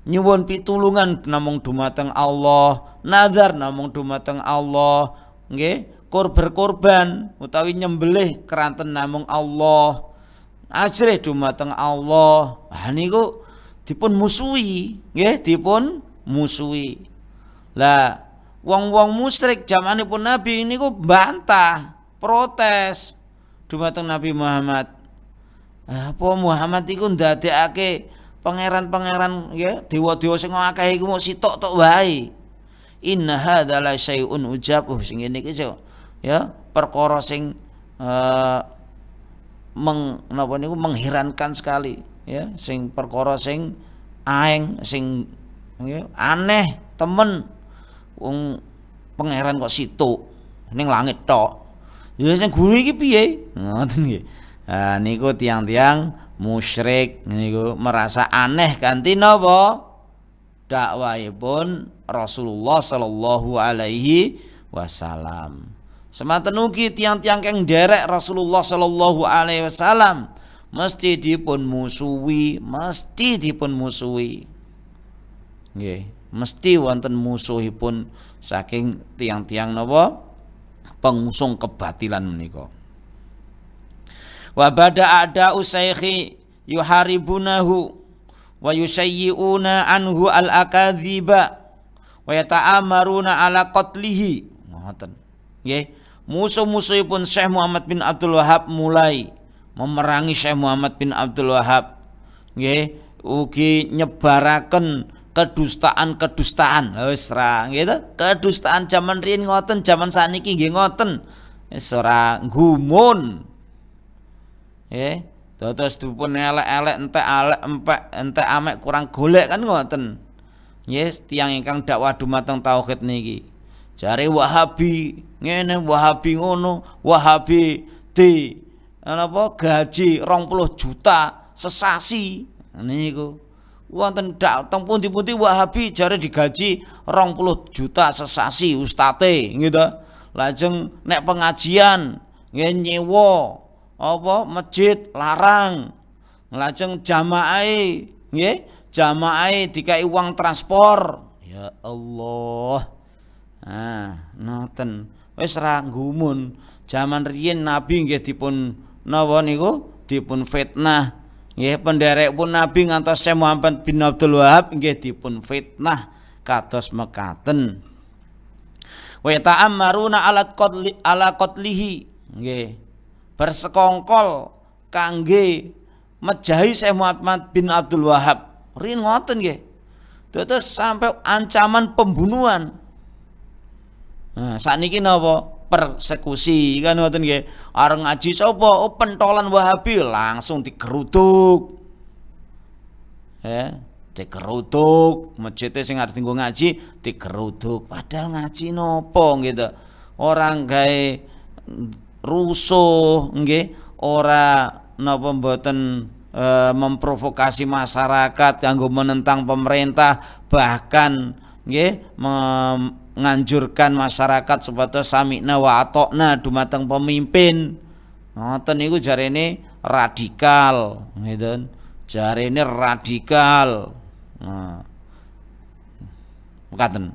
nyuwun pitulungan namung dumateng Allah nazar namung dumateng Allah nggih kur berkorban utawi nyembelih keranten namung Allah ajrih dumateng Allah ah niku dipun musuhi nggih dipun musuhi lah wong-wong musyrik zamanipun Nabi niku bantah protes dumateng Nabi Muhammad apa Muhammad ada ndadekake pangeran-pangeran ya dewa-dewa sing akeh iku mung sitok tok wae inna hadza la syai'un ujab oh, sing ngene iki ya perkara sing uh, meng napa mengherankan sekali ya sing perkara sing aeng sing ya, aneh temen wong pangeran kok sitok ning langit tok ya sing guru iki piye ngoten nggih Nah, niku tiang-tiang musyrik niku merasa aneh kanthi napa? Dakwahipun Rasulullah sallallahu alaihi wasallam. Semanten ugi tiang-tiang keng derek Rasulullah sallallahu alaihi wasallam mesti dipun musuhi, mesti dipun musuhi. Nggih, mesti wonten musuhipun saking tiang-tiang napa? Pengusung kebatilan menika wa bada ada usaihi yuharibunahu wa yusayyi'una anhu al akadziba wa yata'amaruna ala qatlihi ngoten nggih musuh pun Syekh Muhammad bin Abdul Wahab mulai memerangi Syekh Muhammad bin Abdul Wahab nggih ugi nyebaraken kedustaan-kedustaan wis ra gitu kedustaan zaman riyin ngoten zaman saniki nggih ngoten wis ora gumun eh terus dipun elek-elek entek alek empek entek amek kurang golek kan ngoten. Yes, tiang ingkang dakwah dumateng tauhid niki. Jare Wahabi, ngene Wahabi ngono, Wahabi di apa gaji 20 juta sesasi niku. Wonten dak teng pundi-pundi Wahabi jare digaji 20 juta sesasi ustate gitu. Lajeng nek pengajian nggih nyewa apa masjid larang lajeng jamaai nggih jamaai dikai uang transport ya Allah ah noten wis ra gumun jaman riyin nabi nggih dipun napa niku dipun fitnah nggih penderek pun nabi ngantos Syekh Muhammad bin Abdul Wahab nggih dipun fitnah kados mekaten wa ta'ammaruna ala qatli ala qatlihi nggih bersekongkol kangge mejahi Syekh Muhammad bin Abdul Wahab. Rin ngoten nggih. Terus sampai ancaman pembunuhan. Nah, niki napa? Persekusi kan ngoten nggih. Areng ngaji sapa? Oh, pentolan Wahabi langsung digeruduk. Ya, digeruduk, masjidnya sing arep tinggo ngaji dikerutuk, Padahal ngaji nopo gitu. Orang gawe rusuh nggih ora napa mboten e, memprovokasi masyarakat kanggo menentang pemerintah bahkan nggih menganjurkan masyarakat supaya sami wa atokna dumateng pemimpin ngoten niku jarene radikal jari ini radikal nah katen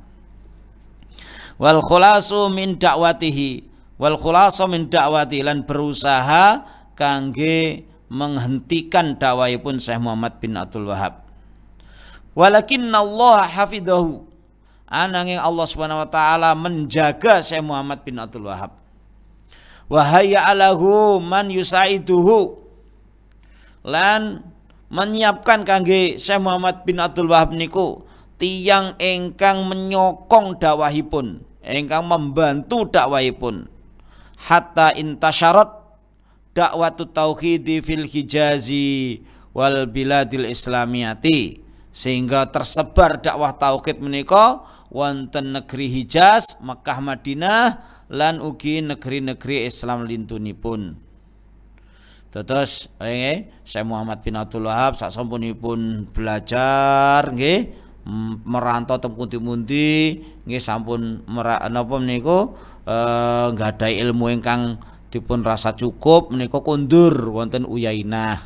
wal khulasu min dakwatihi wal khulasa min dakwati lan berusaha kangge menghentikan dakwahipun Syekh Muhammad bin Abdul Wahab. Walakin Allah hafidahu. yang Allah Subhanahu wa taala menjaga Syekh Muhammad bin Abdul Wahab. Wahaya alahu man yusaiduhu. Lan menyiapkan kangge Syekh Muhammad bin Abdul Wahab niku tiang engkang menyokong dakwahipun, engkang membantu dakwahipun hatta intasyarat dakwatu tauhidi fil hijazi wal biladil islamiyati sehingga tersebar dakwah tauhid menika wonten negeri Hijaz, Mekah, Madinah lan ugi negeri-negeri Islam lintunipun. Terus eh, nggih, saya Muhammad bin Abdul Wahab sasampunipun belajar nggih merantau teng munti pundi nggih sampun merak napa meniku Eh, nggak ada ilmu ingkang dipun rasa cukup menika kondur wonten Uyainah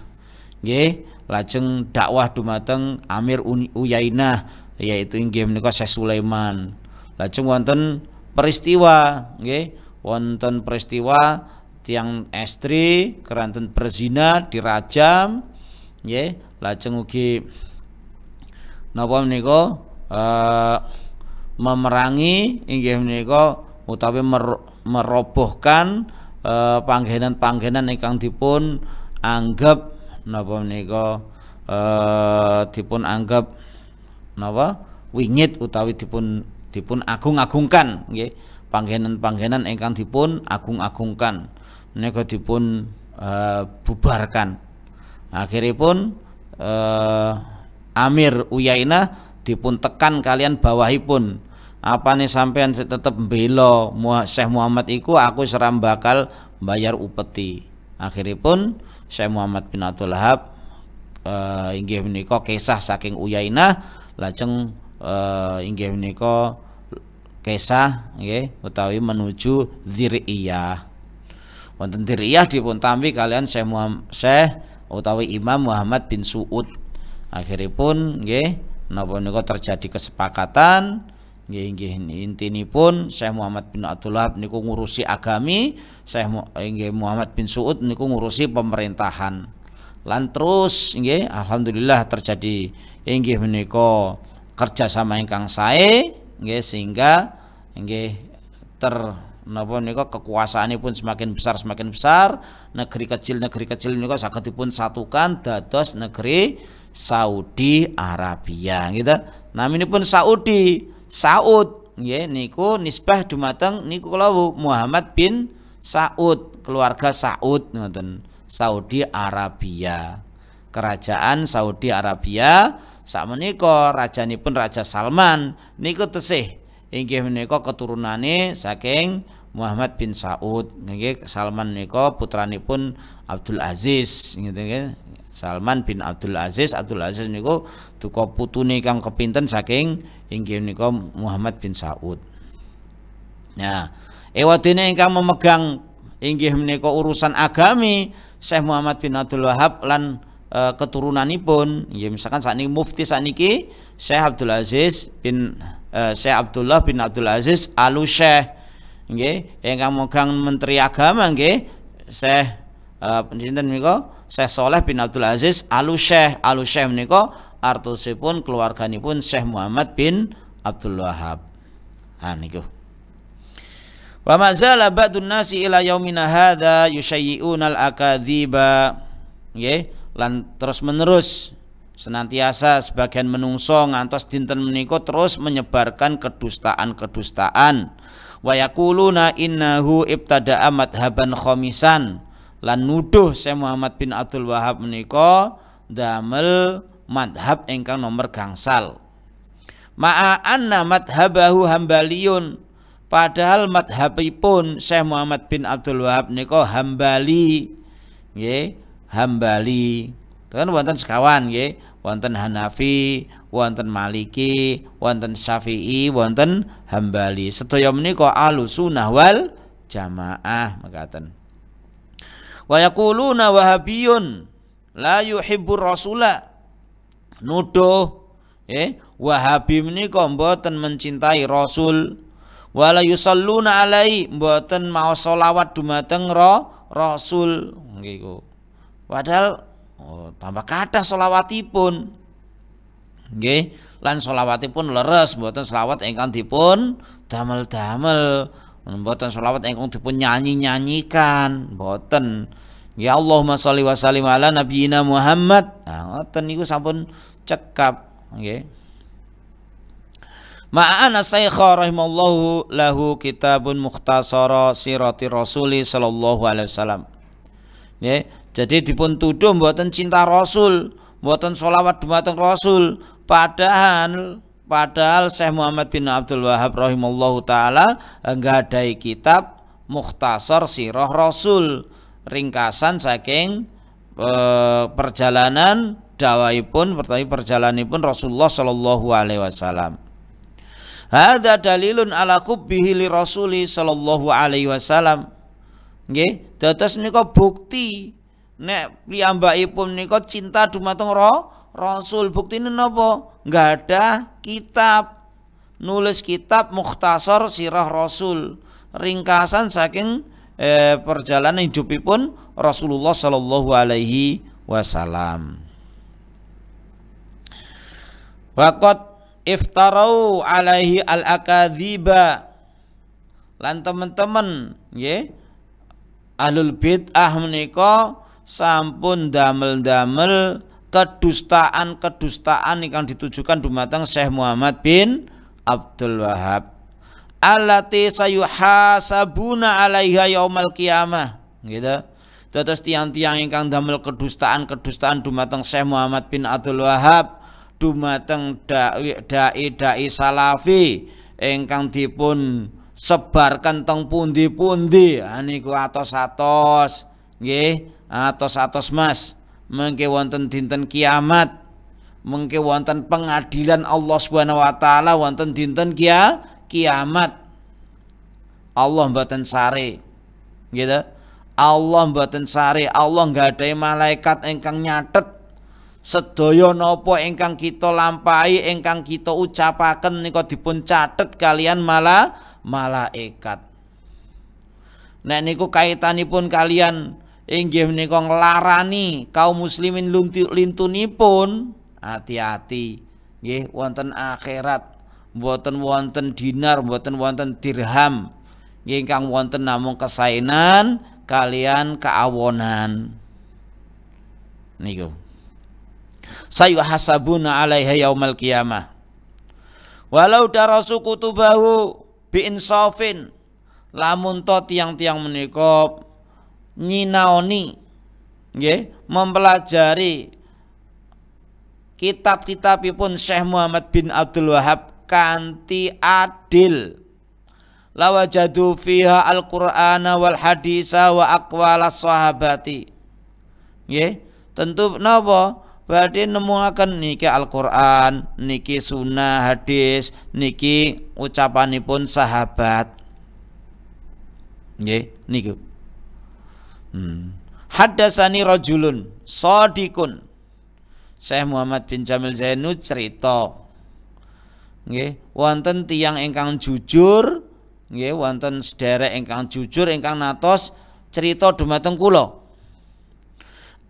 nggih lajeng dakwah dumateng Amir Uyainah yaitu inggih menika Syekh Sulaiman lajeng wonten peristiwa nggih wonten peristiwa tiang estri keranten berzina dirajam nggih lajeng ugi napa menika uh, memerangi inggih menika utawi mer merobohkan eh, panggenan-panggenan ingkang dipun anggap napa menika eh, dipun anggap napa wingit utawi dipun dipun agung-agungkan nggih panggenan-panggenan ingkang dipun agung-agungkan menika dipun eh, bubarkan akhiripun eh, Amir Uyainah dipun tekan kalian bawahipun apa nih sampean tetep belo Syekh Muhammad iku aku seram bakal bayar upeti akhirnya pun Syekh Muhammad bin Abdul hab uh, eh, inggih menika kisah saking Uyainah lajeng uh, inggih menika kisah nggih utawi menuju Dziriyah wonten Dziriyah dipun tampi kalian Syekh Muhammad Syekh utawi Imam Muhammad bin Suud akhiripun nggih napa niko terjadi kesepakatan Nggih ini pun, saya Muhammad bin Abdullah niku ngurusi agami, Saya eh, nggih Muhammad bin Suud niku ngurusi pemerintahan. Lan terus nggih alhamdulillah terjadi eh, nggih menika sama ingkang sae nggih sehingga nggih ter napa nika kekuasaanipun semakin besar semakin besar negeri kecil negeri kecil nika saged dipun satukan dados negeri Saudi Arabia gitu pun Saudi Saud nggih niku nisbah dumateng niku kalau Muhammad bin Saud keluarga Saud ngoten Saudi Arabia kerajaan Saudi Arabia sakmenika rajanipun Raja Salman niku tesih inggih menika keturunane saking Muhammad bin Saud nggih Salman nika putranipun Abdul Aziz gitu nggih Salman bin Abdul Aziz Abdul Aziz niku duka putune kang kepinten saking inggih niko Muhammad bin Saud. Nah, ewadene ingkang memegang inggih menika urusan agami Syekh Muhammad bin Abdul Wahab lan e, keturunanipun ya misalkan sakniki mufti sakniki Syekh Abdul Aziz bin e, Syekh Abdullah bin Abdul Aziz Alu Syekh nggih ingkang memegang menteri agama nggih Syekh e, sinten menika Syekh Soleh bin Abdul Aziz Alu Syekh Alu Syekh menika artosipun keluarganipun Syekh Muhammad bin Abdul Wahab ha niku Wa ma zala ba'dun nasi ila yaumina hadza yusyai'unal akadziba. Nggih, lan terus menerus senantiasa sebagian menungso ngantos dinten menika terus menyebarkan kedustaan-kedustaan. Wa yaquluna innahu ibtada'a madhaban khamisan lan nuduh saya Muhammad bin Abdul Wahab menika damel madhab engkang nomor gangsal ma'a anna madhabahu hambaliun padahal madhabipun Syekh Muhammad bin Abdul Wahab niko hambali Ye, hambali kan wonten sekawan ye. wonten Hanafi wonten Maliki wonten Syafi'i wonten hambali Setyo menika alusunahwal sunnah wal jamaah mengatakan wa yaquluna wahabiyun la yuhibbur rasula nuduh eh wahabi menika mboten mencintai rasul wala yusalluna alai mboten mau selawat dumateng ro rasul nggih padahal oh, tambah kathah selawatipun nggih lan selawatipun leres mboten selawat ingkang dipun damel-damel sholawat, hmm, selawat engkong dipun nyanyi-nyanyikan, Boten Ya Allahumma sholli wa wa ala nabiyina Muhammad. Nah, Boten itu sampun cekap, Okay. Ma'ana saykha rahimallahu lahu kitabun mukhtasara sirati rasuli sallallahu alaihi wasallam. Ya, jadi dipun tuduh buatan cinta rasul, buatan sholawat dumateng rasul, padahal Padahal Syekh Muhammad bin Abdul Wahab rahimallahu taala eh, ada kitab Mukhtasar Sirah Rasul, ringkasan saking e, perjalanan dawaipun perjalanan pun Rasulullah sallallahu alaihi wasallam. Hadza dalilun ala kubbihi li Rasuli sallallahu alaihi wasallam. Nggih, dados nika bukti nek piyambakipun nika cinta dumateng roh rasul ini nopo nggak ada kitab nulis kitab mukhtasar sirah rasul ringkasan saking eh, perjalanan hidupipun Rasulullah Shallallahu alaihi wasallam Wakot iftarau alaihi al akadiba lan teman-teman nggih ahlul bid'ah menika sampun damel-damel kedustaan-kedustaan yang ditujukan dumateng Syekh Muhammad bin Abdul Wahab alati sayuhasabuna alaiha yaumal kiamah. gitu terus tiang-tiang kang damel kedustaan-kedustaan dumateng Syekh Muhammad bin Abdul Wahab dumateng dai dai, dai salafi yang dipun sebarkan teng pundi-pundi niku atos-atos nggih atos-atos Mas mengke wonten dinten kiamat mengke wonten pengadilan Allah Subhanahu wa taala wonten dinten kia kiamat Allah mboten sare gitu Allah mboten sare Allah nggak ada malaikat engkang nyatet sedaya nopo engkang kita lampai engkang kita ucapaken niko dipun catet kalian malah malaikat nek niku kaitanipun kalian inggih menika nglarani kaum muslimin lintunipun hati-hati nggih wonten akhirat mboten wonten dinar mboten wonten dirham nggih ingkang wonten namung kesaenan kalian keawonan niku sayu hasabuna alaiha yaumal qiyamah walau darasu kutubahu bi insafin lamun to tiang-tiang menikop nyinaoni nggih mempelajari kitab-kitabipun kitab Syekh Muhammad bin Abdul Wahab kanti adil lawajadu fiha al-Qur'ana wal hadisa wa aqwala sahabati nggih tentu napa berarti nemuaken niki Al-Qur'an niki sunnah hadis niki ucapanipun sahabat nggih niku Hadasani Haddasani rajulun sadiqun. Syekh Muhammad bin Jamil Zainu cerita. Nggih, wonten tiyang ingkang jujur, nggih wonten sederek ingkang jujur ingkang natos cerita dumateng kula.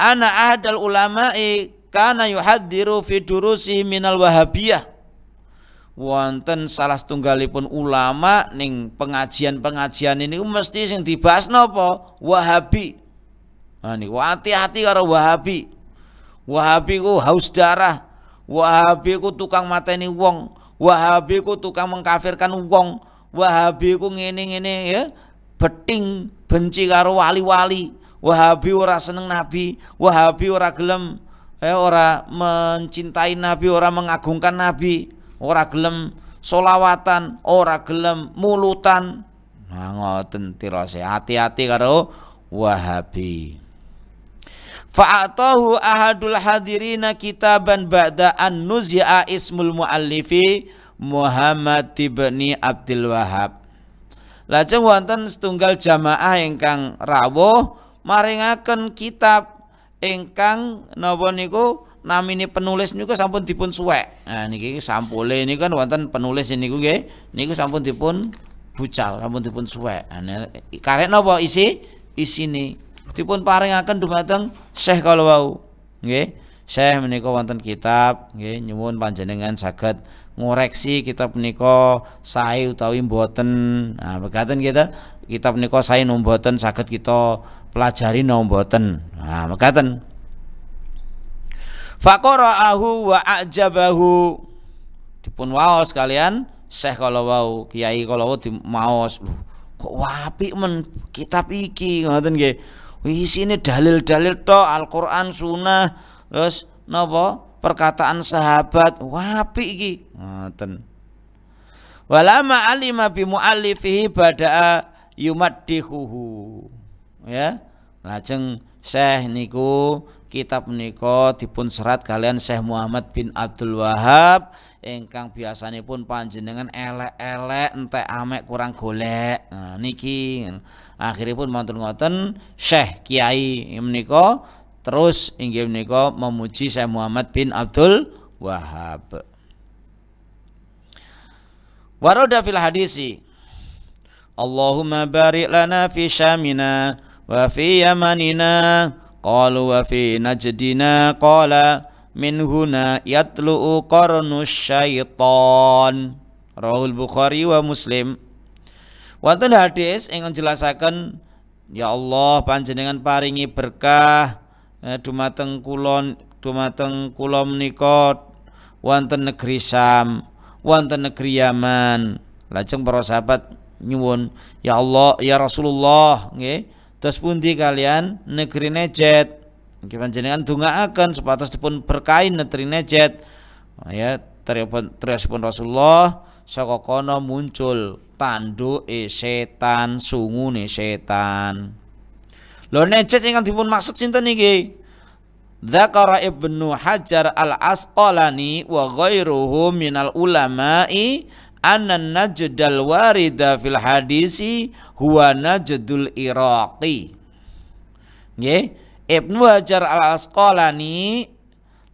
Ana ahdal ulama'i kana yuhadziru fi durusi minal wahabiyah wonten salah setunggalipun ulama ning pengajian-pengajian ini mesti sing dibahas napa Wahabi. Nah ini hati-hati karo Wahabi. Wahabi ku haus darah. Wahabi ku tukang mateni wong. Wahabi ku tukang mengkafirkan wong. Wahabi ku ngene-ngene ya beting benci karo wali-wali. Wahabi ora seneng nabi, Wahabi ora gelem eh ora mencintai nabi, ora mengagungkan nabi ora gelem solawatan, ora gelem mulutan. Nah ngoten tirose, hati-hati karo Wahabi. Fa'atahu ahadul hadirina kitaban ba'da nuzia ismul muallifi Muhammad ibni Abdul Wahab. Lajeng wonten setunggal jamaah ingkang rawuh maringaken kitab ingkang napa niku ini penulis niku sampun dipun suwek. Nah niki sampule ini kan wonten penulis ini nih Niku sampun dipun bucal, sampun dipun suwek. Nah, karek napa isi? isi Isine dipun paringaken dumateng Syekh mau, gue, Syekh menika wonten kitab nggih nyuwun panjenengan saged ngoreksi kitab menika sae utawi mboten. Nah, mekaten kita kitab menika sae nomboten saged kita pelajari nomboten, Nah, mekaten. Fakorahu wa ajabahu. Dipun waos kalian Syekh kalau wau, kiai kalau wau di Loh, kok wapi men kitab iki ngoten nggih. Isine dalil-dalil to Al-Qur'an Sunnah terus napa perkataan sahabat wapi iki ngoten. Walama alima bi muallifihi badaa yumaddihuhu. Ya. Lajeng Syekh niku kitab menika dipun serat kalian Syekh Muhammad bin Abdul Wahab ingkang pun panjenengan elek-elek entek amek kurang golek nah, niki akhiripun mantul ngoten Syekh Kiai menika terus inggih menika memuji Syekh Muhammad bin Abdul Wahab Waroda fil hadisi Allahumma barik lana fi syamina wa fi yamanina Qalu wa fi najdina qala min huna yatlu'u qarnu syaitan. Rahul Bukhari wa Muslim. Wonten hadis yang menjelaskan ya Allah panjenengan paringi berkah eh, dumateng kulon dumateng kula menika wonten negeri Syam, wonten negeri Yaman. Lajeng para sahabat nyuwun, ya Allah, ya Rasulullah nggih, Terus di kalian negeri nejet. Panjenengan akan supados dipun berkain negeri nejet. Ya, pun Rasulullah Sokokono muncul tandu e setan, sungune setan. Loh nejet yang dipun maksud cinta niki? Zakara Ibnu Hajar Al-Asqalani wa ghairuhu minal ulama'i anna najdal warida fil hadisi huwa najdul iraqi nggih Ibnu Hajar Al Asqalani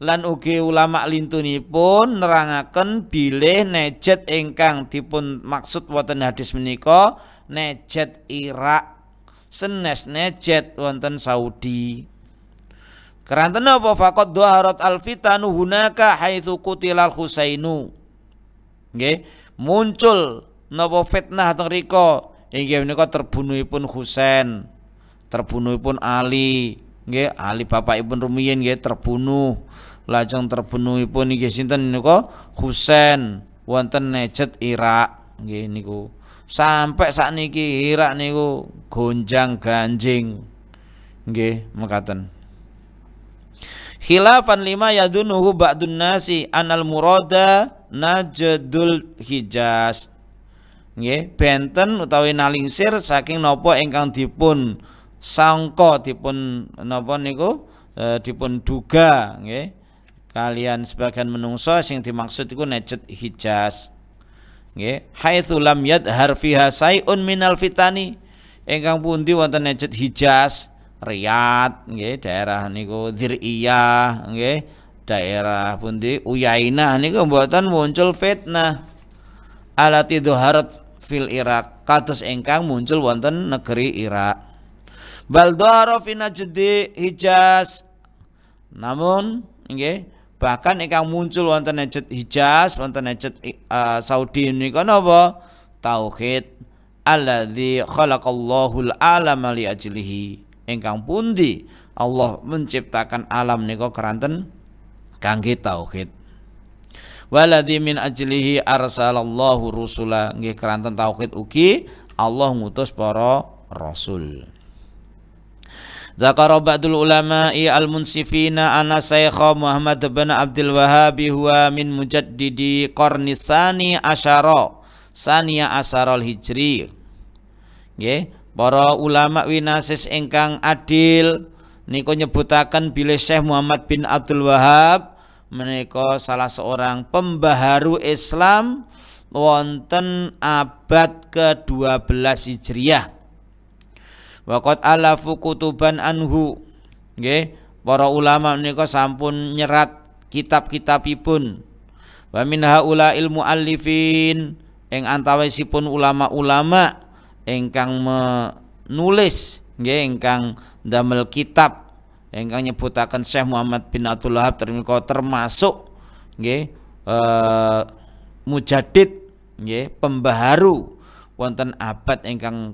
lan ugi ulama lintunipun nerangaken bilih nejet ingkang dipun maksud wonten hadis menika nejet Irak senes nejet wonten Saudi Keranten apa faqad dhaharat al fitanu hunaka haitsu kutilal Husainu Nggih muncul napa fitnah teng riko inggih menika terbunuhipun Husain terbunuhipun Ali nggih Ali bapakipun rumiyin nggih terbunuh lajeng terbunuhipun nggih sinten nika Husain wonten Najd Irak nggih niku sampai saat niki Irak niku gonjang ganjing nggih mekaten khilafan lima yadunuhu ba'dun nasi anal murada najedul hijaz nggih benten utawi nalingsir saking nopo ingkang dipun sangka dipun napa niku e, dipun duga nggih kalian sebagian menungso sing dimaksud iku najd hijaz nggih haitsu lam yadhar fiha sayun minal fitani ingkang pundi wonten najd hijaz Riyadh nggih daerah niku Dziriyah nggih daerah pundi Uyainah niku mboten muncul fitnah alati dhaharat fil Irak kados ingkang muncul wonten negeri Irak bal dhahara fi Najdi Hijaz namun nggih bahkan ingkang muncul wonten Najd Hijaz wonten Najd uh, Saudi niku napa tauhid alladzi khalaqallahu al-alama li ajlihi ingkang pundi Allah menciptakan alam niku keranten kangge tauhid waladhi min ajlihi arsalallahu rusula nggih keranten tauhid ugi Allah ngutus para rasul Zakara ba'dul ulama'i al-munsifina anna Sayyikha Muhammad bin Abdul Wahabi huwa min mujaddidi qarni sani asyara saniya asyarul hijri nggih para ulama winasis ingkang adil niku nyebutaken bilih Syekh Muhammad bin Abdul Wahab menika salah seorang pembaharu Islam wonten abad ke-12 Hijriah. Waqat alafu kutuban anhu. Nggih, para ulama menika sampun nyerat kitab-kitabipun. Wa min haula ilmu alifin ing antawisipun ulama-ulama ingkang menulis nggih ingkang damel kitab Engkang nyebutakan Syekh Muhammad bin Abdul Wahab termasuk nggih eh, mujadid nggih pembaharu wonten abad engkang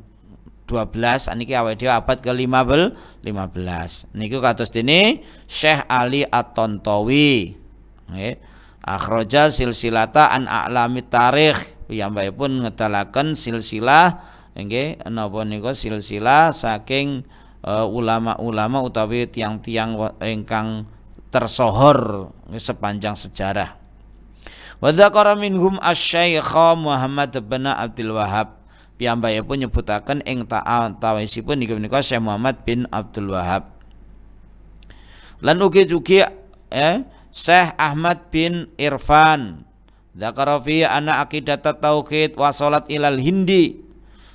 12 niki awake dhewe abad ke-15 15 niku kados dene Syekh Ali At-Tantawi nggih akhraja silsilata an a'lami tarikh pun ngedalaken silsilah nggih napa niku silsilah saking Eh, ulama-ulama utawi tiang-tiang ingkang tersohor sepanjang sejarah. Wadzakara minhum asy-syaikha Muhammad bin Abdul Wahab. pun nyebutaken ing ta'awisipun niku menika Syekh Muhammad bin Abdul Wahhab. Lan ugi ugi eh, Syekh Ahmad bin Irfan. Dzakara fi ana aqidat tauhid wa salat ilal hindi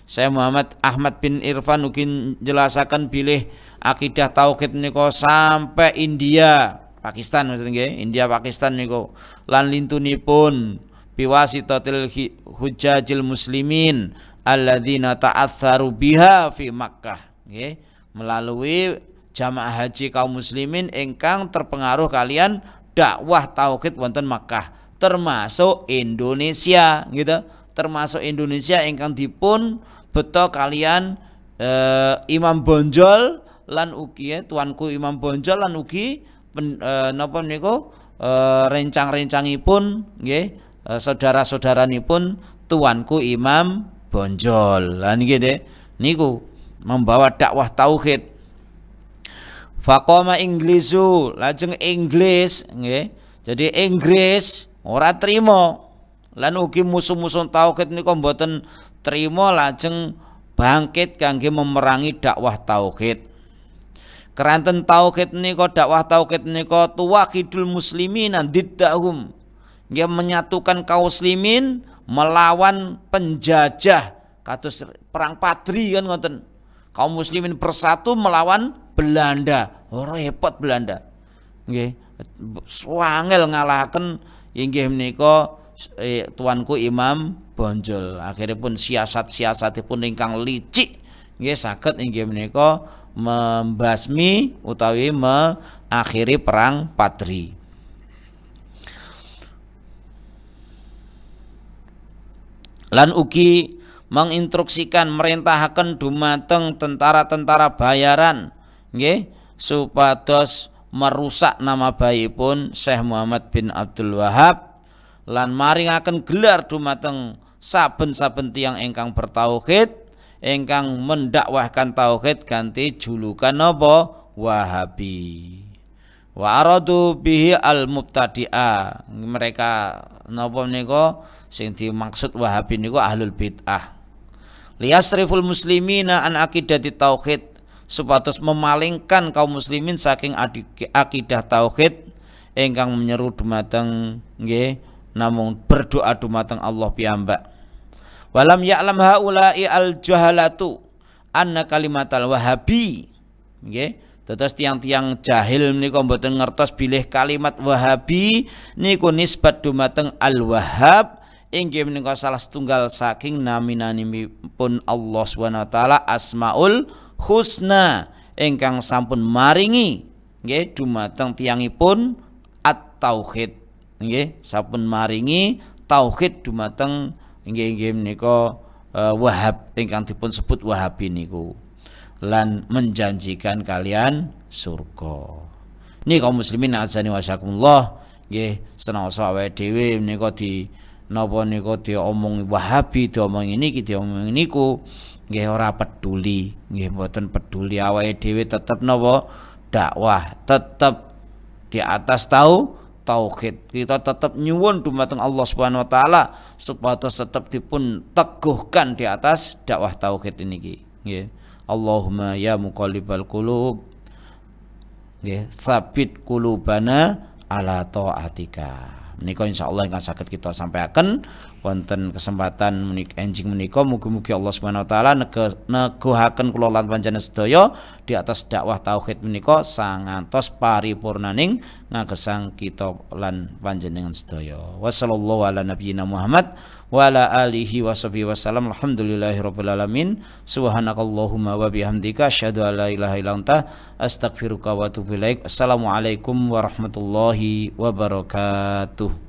saya Muhammad Ahmad bin Irfan mungkin jelasakan pilih akidah tauhid niko sampai India, Pakistan maksudnya India Pakistan niko lan lintunipun biwasitatil hujajil muslimin alladzina ta'atsaru biha fi Makkah melalui jamaah haji kaum muslimin engkang terpengaruh kalian dakwah tauhid wonten Makkah termasuk Indonesia gitu termasuk Indonesia engkang dipun beto kalian e, Imam Bonjol lan ugi ya, tuanku Imam Bonjol lan ugi pen, e, napa niku e, rencang-rencangipun nggih e, saudara-saudaranipun tuanku Imam Bonjol lan gede gitu, niku membawa dakwah tauhid Fakoma Inggrisu lajeng Inggris nggih jadi Inggris ora trimo lan ugi musuh-musuh tauhid niku mboten trimo lajeng bangkit kangge memerangi dakwah tauhid. Keranten tauhid niko dakwah tauhid niko tua kidul muslimin diddahum. Nggih menyatukan kaum muslimin melawan penjajah katus perang patri kan ngoten. Kaum muslimin bersatu melawan Belanda. Oh, repot Belanda. Nggih, swangel ngalahaken inggih menika eh, tuanku Imam bonjol akhirnya pun siasat siasat pun ingkang licik ya sakit inggih menika membasmi utawi mengakhiri perang patri. Lan ugi menginstruksikan merintahkan dumateng tentara-tentara bayaran nggih supados merusak nama bayi pun Syekh Muhammad bin Abdul Wahab lan maringaken gelar dumateng saben-saben tiang engkang bertauhid engkang mendakwahkan tauhid ganti julukan nobo Wahabi. Wa aradu bihi al mubtadi'a. Mereka napa niku sing dimaksud Wahabi niku ahlul bid'ah. Liyasriful muslimina an aqidati tauhid supados memalingkan kaum muslimin saking akidah tauhid engkang menyeru dumateng nggih namung berdoa dumateng Allah piyambak Walam ya'lam haula'i al-jahalatu anna al wahabi. Nggih. Okay. Tetes tiang-tiang jahil menika mboten ngertos bilih kalimat Wahabi niku nisbat dumateng Al-Wahhab inggih menika salah setunggal saking naminanipun Allah Subhanahu wa taala Asmaul Husna ingkang sampun maringi nggih dumateng tiangipun at-tauhid nggih sampun maringi tauhid dumateng inggih-inggih menika uh, eh, Wahab ingkang dipun sebut Wahabi niku lan menjanjikan kalian surga. Nih kaum muslimin azani wasakumullah nggih senoso awake dhewe menika di napa nika diomongi Wahabi diomongi omong ini niku nggih ora peduli nggih mboten peduli awake dhewe tetep napa dakwah tetep di atas tahu tauhid. Kita tetap nyuwun dumateng Allah Subhanahu wa taala supados tetap dipun teguhkan di atas dakwah tauhid ini nggih. Allahumma ya muqallibal qulub nggih sabit qulubana ala taatika. Insya insyaallah ingkang sakit kita sampaikan wonten kesempatan menik enjing menika mugi-mugi Allah Subhanahu wa taala neguhaken kula lan panjenengan di atas dakwah tauhid menika sangantos paripurnaning ngagesang kita lan panjenengan sedoyo Wassalamualaikum ala wabarakatuh Muhammad wala alihi wa sahbihi wasallam alhamdulillahi rabbil alamin subhanakallahumma wa bihamdika asyhadu an la ilaha illa anta astaghfiruka wa atubu ilaik assalamualaikum warahmatullahi wabarakatuh